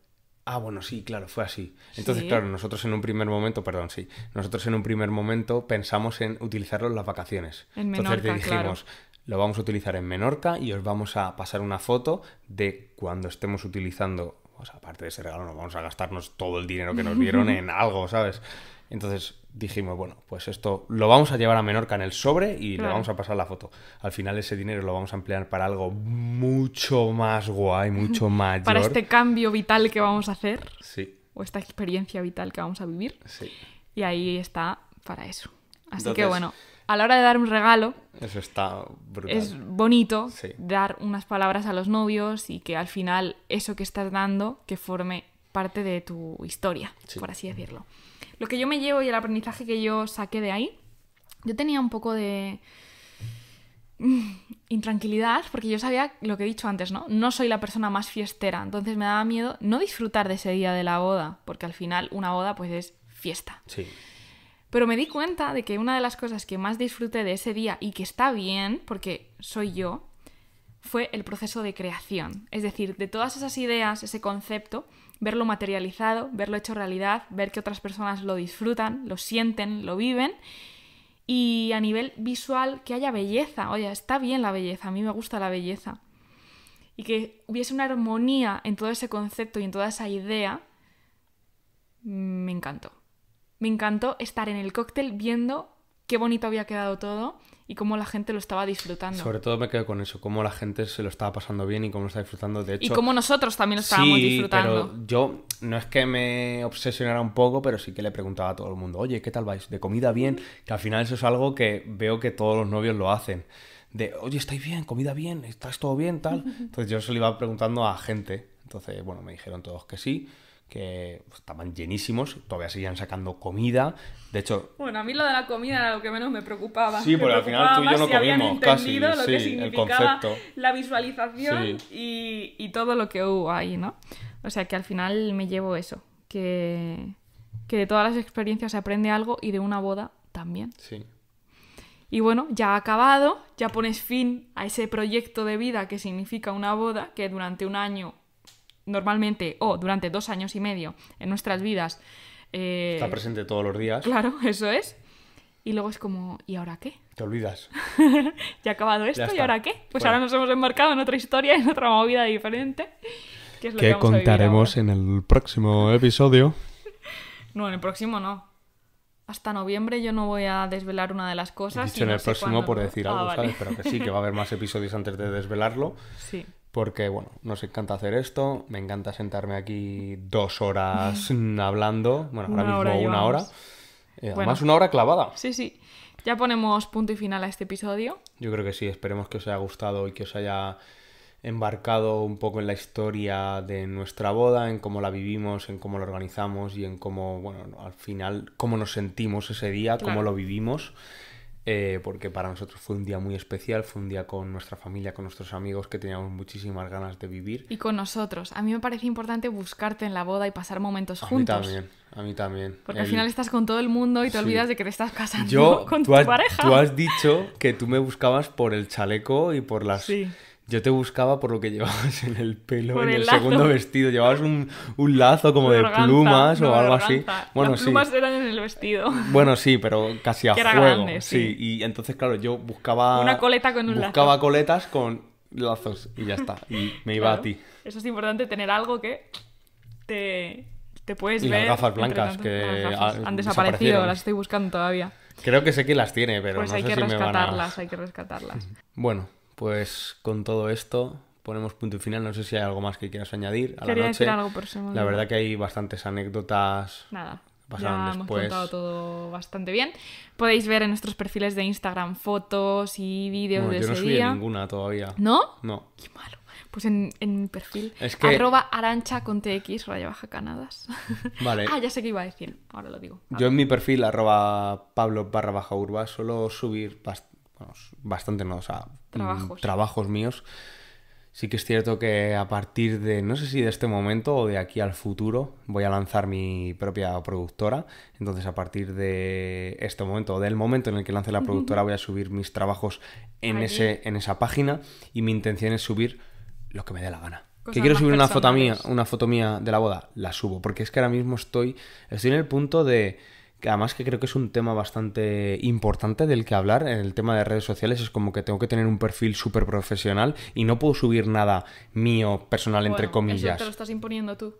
Ah, bueno, sí, claro, fue así. Entonces, claro, nosotros en un primer momento, perdón, sí, nosotros en un primer momento pensamos en utilizarlo en las vacaciones. En Menorca, Entonces dijimos, lo vamos a utilizar en Menorca y os vamos a pasar una foto de cuando estemos utilizando sea, pues aparte de ese regalo, no vamos a gastarnos todo el dinero que nos dieron en algo, ¿sabes? Entonces dijimos, bueno, pues esto lo vamos a llevar a Menorca en el sobre y le vamos a pasar la foto. Al final ese dinero lo vamos a emplear para algo mucho más guay, mucho mayor. Para este cambio vital que vamos a hacer. Sí. O esta experiencia vital que vamos a vivir. Sí. Y ahí está para eso. Así que bueno a la hora de dar un regalo. Eso está Es bonito dar unas palabras a los novios y que al final eso que estás dando que forme parte de tu historia, por así decirlo. Lo que yo me llevo y el aprendizaje que yo saqué de ahí, yo tenía un poco de mm, intranquilidad porque yo sabía lo que he dicho antes, ¿no? No soy la persona más fiestera, entonces me daba miedo no disfrutar de ese día de la boda, porque al final una boda pues es fiesta. Sí. Pero me di cuenta de que una de las cosas que más disfruté de ese día y que está bien, porque soy yo, fue el proceso de creación. Es decir, de todas esas ideas, ese concepto, verlo materializado, verlo hecho realidad, ver que otras personas lo disfrutan, lo sienten, lo viven. Y a nivel visual, que haya belleza. Oye, está bien la belleza, a mí me gusta la belleza. Y que hubiese una armonía en todo ese concepto y en toda esa idea, me encantó. Me encantó estar en el cóctel viendo qué bonito había quedado todo y cómo la gente lo estaba disfrutando. Sobre todo me quedo con eso, cómo la gente se lo estaba pasando bien y cómo lo está disfrutando. De hecho, y cómo nosotros también lo estábamos disfrutando. yo no es que me obsesionara un poco, pero sí que le preguntaba a todo el mundo, oye, ¿qué tal vais? ¿De comida bien? Que al final eso es algo que veo que todos los novios lo hacen. De, oye, ¿estáis bien? ¿Comida bien? ¿Estás todo bien? Tal. Entonces yo se lo iba preguntando a gente. Entonces, bueno, me dijeron todos que sí que pues, estaban llenísimos, todavía seguían sacando comida. De hecho. Bueno, a mí lo de la comida era lo que menos me preocupaba. Sí, porque al final tú y yo no comimos casi. Lo que el concepto. La visualización y, todo lo que hubo ahí, ¿no? O sea que al final me llevo eso, que, que de todas las experiencias se aprende algo y de una boda también. Sí. Y bueno, ya ha acabado, ya pones fin a ese proyecto de vida que significa una boda, que durante un año normalmente o durante dos años y medio en nuestras vidas. Eh, está presente todos los días. Claro, eso es. Y luego es como, ¿y ahora qué? Te olvidas. ya ha acabado esto, ¿y ahora qué? Pues ahora nos hemos embarcado en otra historia, en otra movida diferente. Que, contaremos en el próximo episodio. no, en el próximo no. Hasta noviembre yo no voy a desvelar una de las cosas. en el próximo por decir ah, algo, ¿sabes? Pero que sí, que va a haber más episodios antes de desvelarlo. Sí porque, bueno, nos encanta hacer esto, me encanta sentarme aquí dos horas hablando, bueno, ahora mismo una hora. Eh, además, una hora clavada. Sí, sí. Ya ponemos punto y final a este episodio. Yo creo que sí, esperemos que os haya gustado y que os haya embarcado un poco en la historia de nuestra boda, en cómo la vivimos, en cómo la organizamos y en cómo, bueno, al final, cómo nos sentimos ese día, cómo lo vivimos. Eh, porque para nosotros fue un día muy especial, fue un día con nuestra familia, con nuestros amigos que teníamos muchísimas ganas de vivir. Y con nosotros. A mí me parece importante buscarte en la boda y pasar momentos juntos. A mí también, a mí también. Porque al final estás con todo el mundo y te olvidas de que te estás casando con tu pareja. Tú has dicho que tú me buscabas por el chaleco y por las... Yo te buscaba por lo que llevabas en el pelo, en el, segundo vestido. Llevabas un, lazo como de, plumas o algo así. Bueno, Las plumas eran en el vestido. Bueno, sí, pero casi a fuego. sí. y entonces, claro, yo buscaba. Una coleta con un lazo. coletas con lazos y ya está. Y me iba a ti. Eso es importante, tener algo que te, te puedes y Las gafas blancas que han desaparecido, las estoy buscando todavía. Creo que sé que las tiene, pero pues hay que rescatarlas, hay que rescatarlas. Bueno, pues con todo esto ponemos punto y final. No sé si hay algo más que quieras añadir a la noche. Decir algo, por la verdad que hay bastantes anécdotas. Nada. ya hemos contado todo bastante bien. Podéis ver en nuestros perfiles de Instagram fotos y vídeos de yo no subí día. ninguna todavía. ¿No? No. Qué malo. Pues en, mi perfil. Es que... Arroba arancha con tx raya baja canadas. Vale. ah, ya sé que iba a decir. Ahora lo digo. Yo en mi perfil arroba pablo barra baja urba solo subir bast... bueno, bastante, no, o sea, Mm, trabajos. míos. Sí que es cierto que a partir de, no sé si de este momento o de aquí al futuro, voy a lanzar mi propia productora. Entonces a partir de este momento o del momento en el que lance la productora voy a subir mis trabajos en, ese, en esa página y mi intención es subir lo que me dé la gana. que quiero subir una foto mía, una foto mía de la boda, la subo, porque es que ahora mismo estoy estoy en el punto de además que creo que es un tema bastante importante del que hablar en el tema de redes sociales, es como que tengo que tener un perfil súper profesional y no puedo subir nada mío, personal, entre comillas. Eso te lo estás imponiendo tú.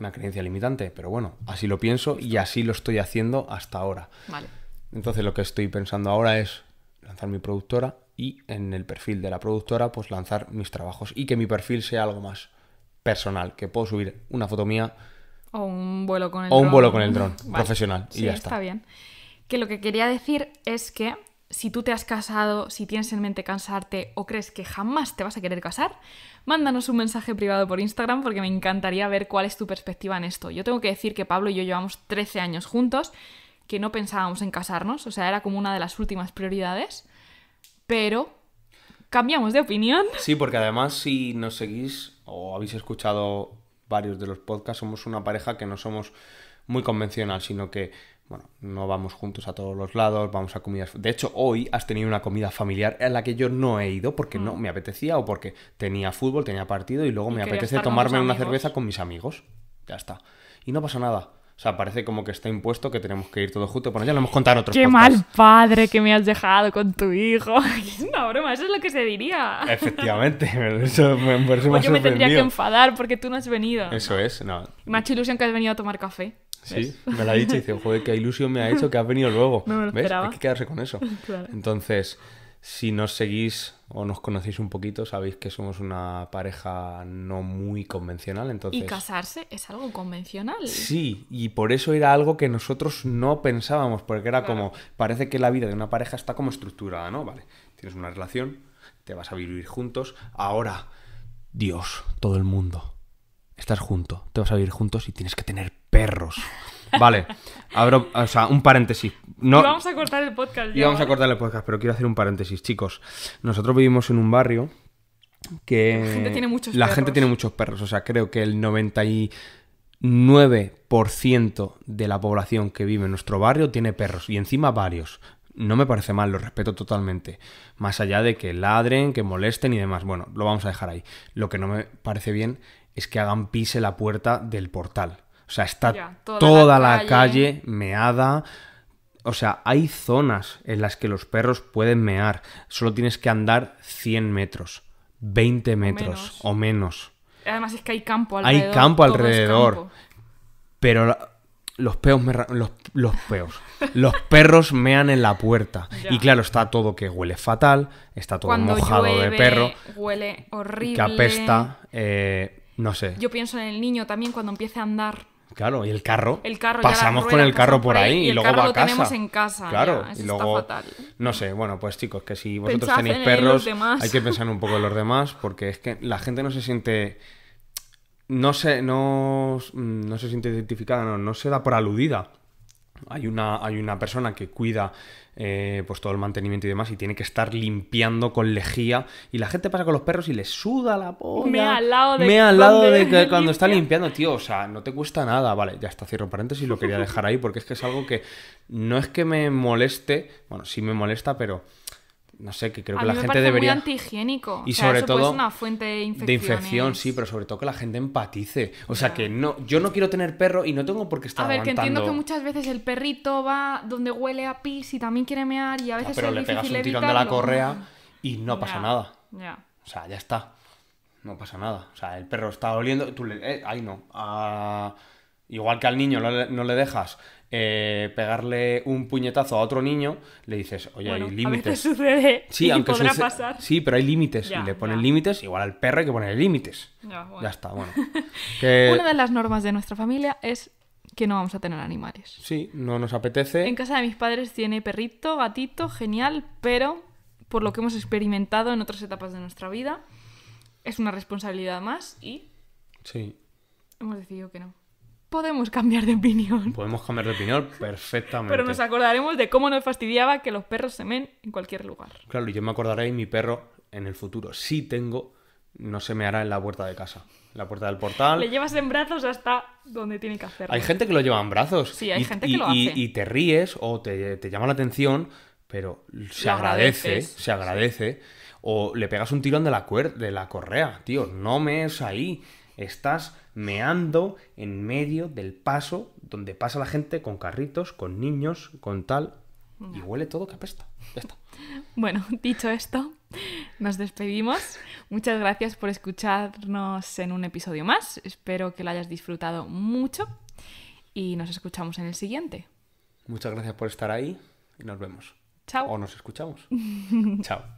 Una creencia limitante, pero bueno, así lo pienso y así lo estoy haciendo hasta ahora. Vale. Entonces lo que estoy pensando ahora es lanzar mi productora y en el perfil de la productora pues lanzar mis trabajos y que mi perfil sea algo más personal, que puedo subir una foto mía o un vuelo con el dron. O un vuelo con el dron, profesional. y ya está. está bien. Que lo que quería decir es que si tú te has casado, si tienes en mente casarte o crees que jamás te vas a querer casar, mándanos un mensaje privado por Instagram porque me encantaría ver cuál es tu perspectiva en esto. Yo tengo que decir que Pablo y yo llevamos 13 años juntos, que no pensábamos en casarnos, o sea, era como una de las últimas prioridades, pero cambiamos de opinión. Sí, porque además si nos seguís o habéis escuchado varios de los podcasts, somos una pareja que no somos muy convencional, sino que, bueno, no vamos juntos a todos los lados, vamos a comidas... De hecho, hoy has tenido una comida familiar a la que yo no he ido porque no mm. me apetecía o porque tenía fútbol, tenía partido y luego me apetece tomarme una cerveza con mis amigos. Ya está. Y no pasa nada. O sea, parece como que está impuesto que tenemos que ir todos juntos. Bueno, ya lo hemos contado en otros ¡Qué mal padre que me has dejado con tu hijo! Es una broma, eso es lo que se diría. Efectivamente, eso me, ha eso pues Yo me tendría que enfadar porque tú no has venido. Eso es, no. Me ha hecho ilusión que has venido a tomar café. Sí, me lo ha dicho y dice, joder, qué ilusión me ha hecho que has venido luego. No me lo ¿Ves? Hay que quedarse con eso. Entonces, si nos seguís o nos conocéis un poquito, sabéis que somos una pareja no muy convencional, entonces... ¿Y casarse es algo convencional? Sí, y por eso era algo que nosotros no pensábamos, porque era como, parece que la vida de una pareja está como estructurada, ¿no? Vale, tienes una relación, te vas a vivir juntos, ahora, Dios, todo el mundo, estás junto, te vas a vivir juntos y tienes que tener perros. Vale, abro, o sea, un paréntesis. No, vamos a cortar el podcast. Ya, vamos a cortar el podcast, pero quiero hacer un paréntesis, chicos. Nosotros vivimos en un barrio que... La gente tiene muchos la perros. gente tiene muchos perros, o sea, creo que el 99% de la población que vive en nuestro barrio tiene perros y encima varios no me parece mal, lo respeto totalmente. Más allá de que ladren, que molesten y demás. Bueno, lo vamos a dejar ahí. Lo que no me parece bien es que hagan Pise la puerta del portal. O sea, está toda, la, calle. meada. O sea, hay zonas en las que los perros pueden mear. Solo tienes que andar 100 metros, 20 metros o menos. Además es que hay campo alrededor. Hay campo alrededor. Pero los peos los, los perros mean en la puerta. Y claro, está todo que huele fatal, está todo mojado de perro. Huele horrible. Que apesta. Eh, no sé. Yo pienso en el niño también cuando empiece a andar Claro, y el carro. El carro Pasamos con el carro por ahí, y, luego va a lo tenemos en casa. Claro, y luego. No sé, bueno, pues chicos, que si vosotros tenéis perros, hay que pensar un poco en los demás, porque es que la gente no se siente. No se, no, mm, no se siente identificada, no, no se da por aludida hay una, hay una persona que cuida eh, pues todo el mantenimiento y demás y tiene que estar limpiando con lejía y la gente pasa con los perros y les suda la polla. Me al lado de, al lado de, que cuando está limpiando, tío, o sea, no te cuesta nada, vale, ya está, cierro paréntesis, y lo quería dejar ahí porque es que es algo que no es que me moleste, bueno, sí me molesta, pero no sé, que creo que la gente debería. Muy antihigiénico. Y sobre todo. es una fuente de, de, infección, sí, pero sobre todo que la gente empatice. O sea, que no yo no quiero tener perro y no tengo por qué estar A ver, que entiendo que muchas veces el perrito va donde huele a pis y también quiere mear y a veces. pero le pegas un tirón de la correa y no pasa nada. Ya. O sea, ya está. No pasa nada. O sea, el perro está oliendo. Tú le. Eh, ay, no. Ah, igual que al niño no le dejas eh, pegarle un puñetazo a otro niño, le dices, oye, hay límites. sí, y pasar. Sí, pero hay límites. le ponen límites, igual al perro que pone límites. Ya, está, bueno. Una de las normas de nuestra familia es que no vamos a tener animales. Sí, no nos apetece. En casa de mis padres tiene perrito, gatito, genial, pero por lo que hemos experimentado en otras etapas de nuestra vida, es una responsabilidad más y... Hemos decidido que no podemos cambiar de opinión. Podemos cambiar de opinión perfectamente. Pero nos acordaremos de cómo nos fastidiaba que los perros se meen en cualquier lugar. Claro, yo me acordaré y mi perro en el futuro, si tengo, no se me hará en la puerta de casa. la puerta del portal. Le llevas en brazos hasta donde tiene que hacerlo. Hay gente que lo lleva en brazos. Sí, hay gente que lo hace. Y, te ríes o te, llama la atención, pero se agradece, se agradece. O le pegas un tirón de la, cuer de la correa, tío, no me es ahí. Estás meando en medio del paso donde pasa la gente con carritos, con niños, con tal. Y huele todo que apesta. Ya está. Bueno, dicho esto, nos despedimos. Muchas gracias por escucharnos en un episodio más. Espero que lo hayas disfrutado mucho y nos escuchamos en el siguiente. Muchas gracias por estar ahí y nos vemos. Chao. O nos escuchamos. Chao.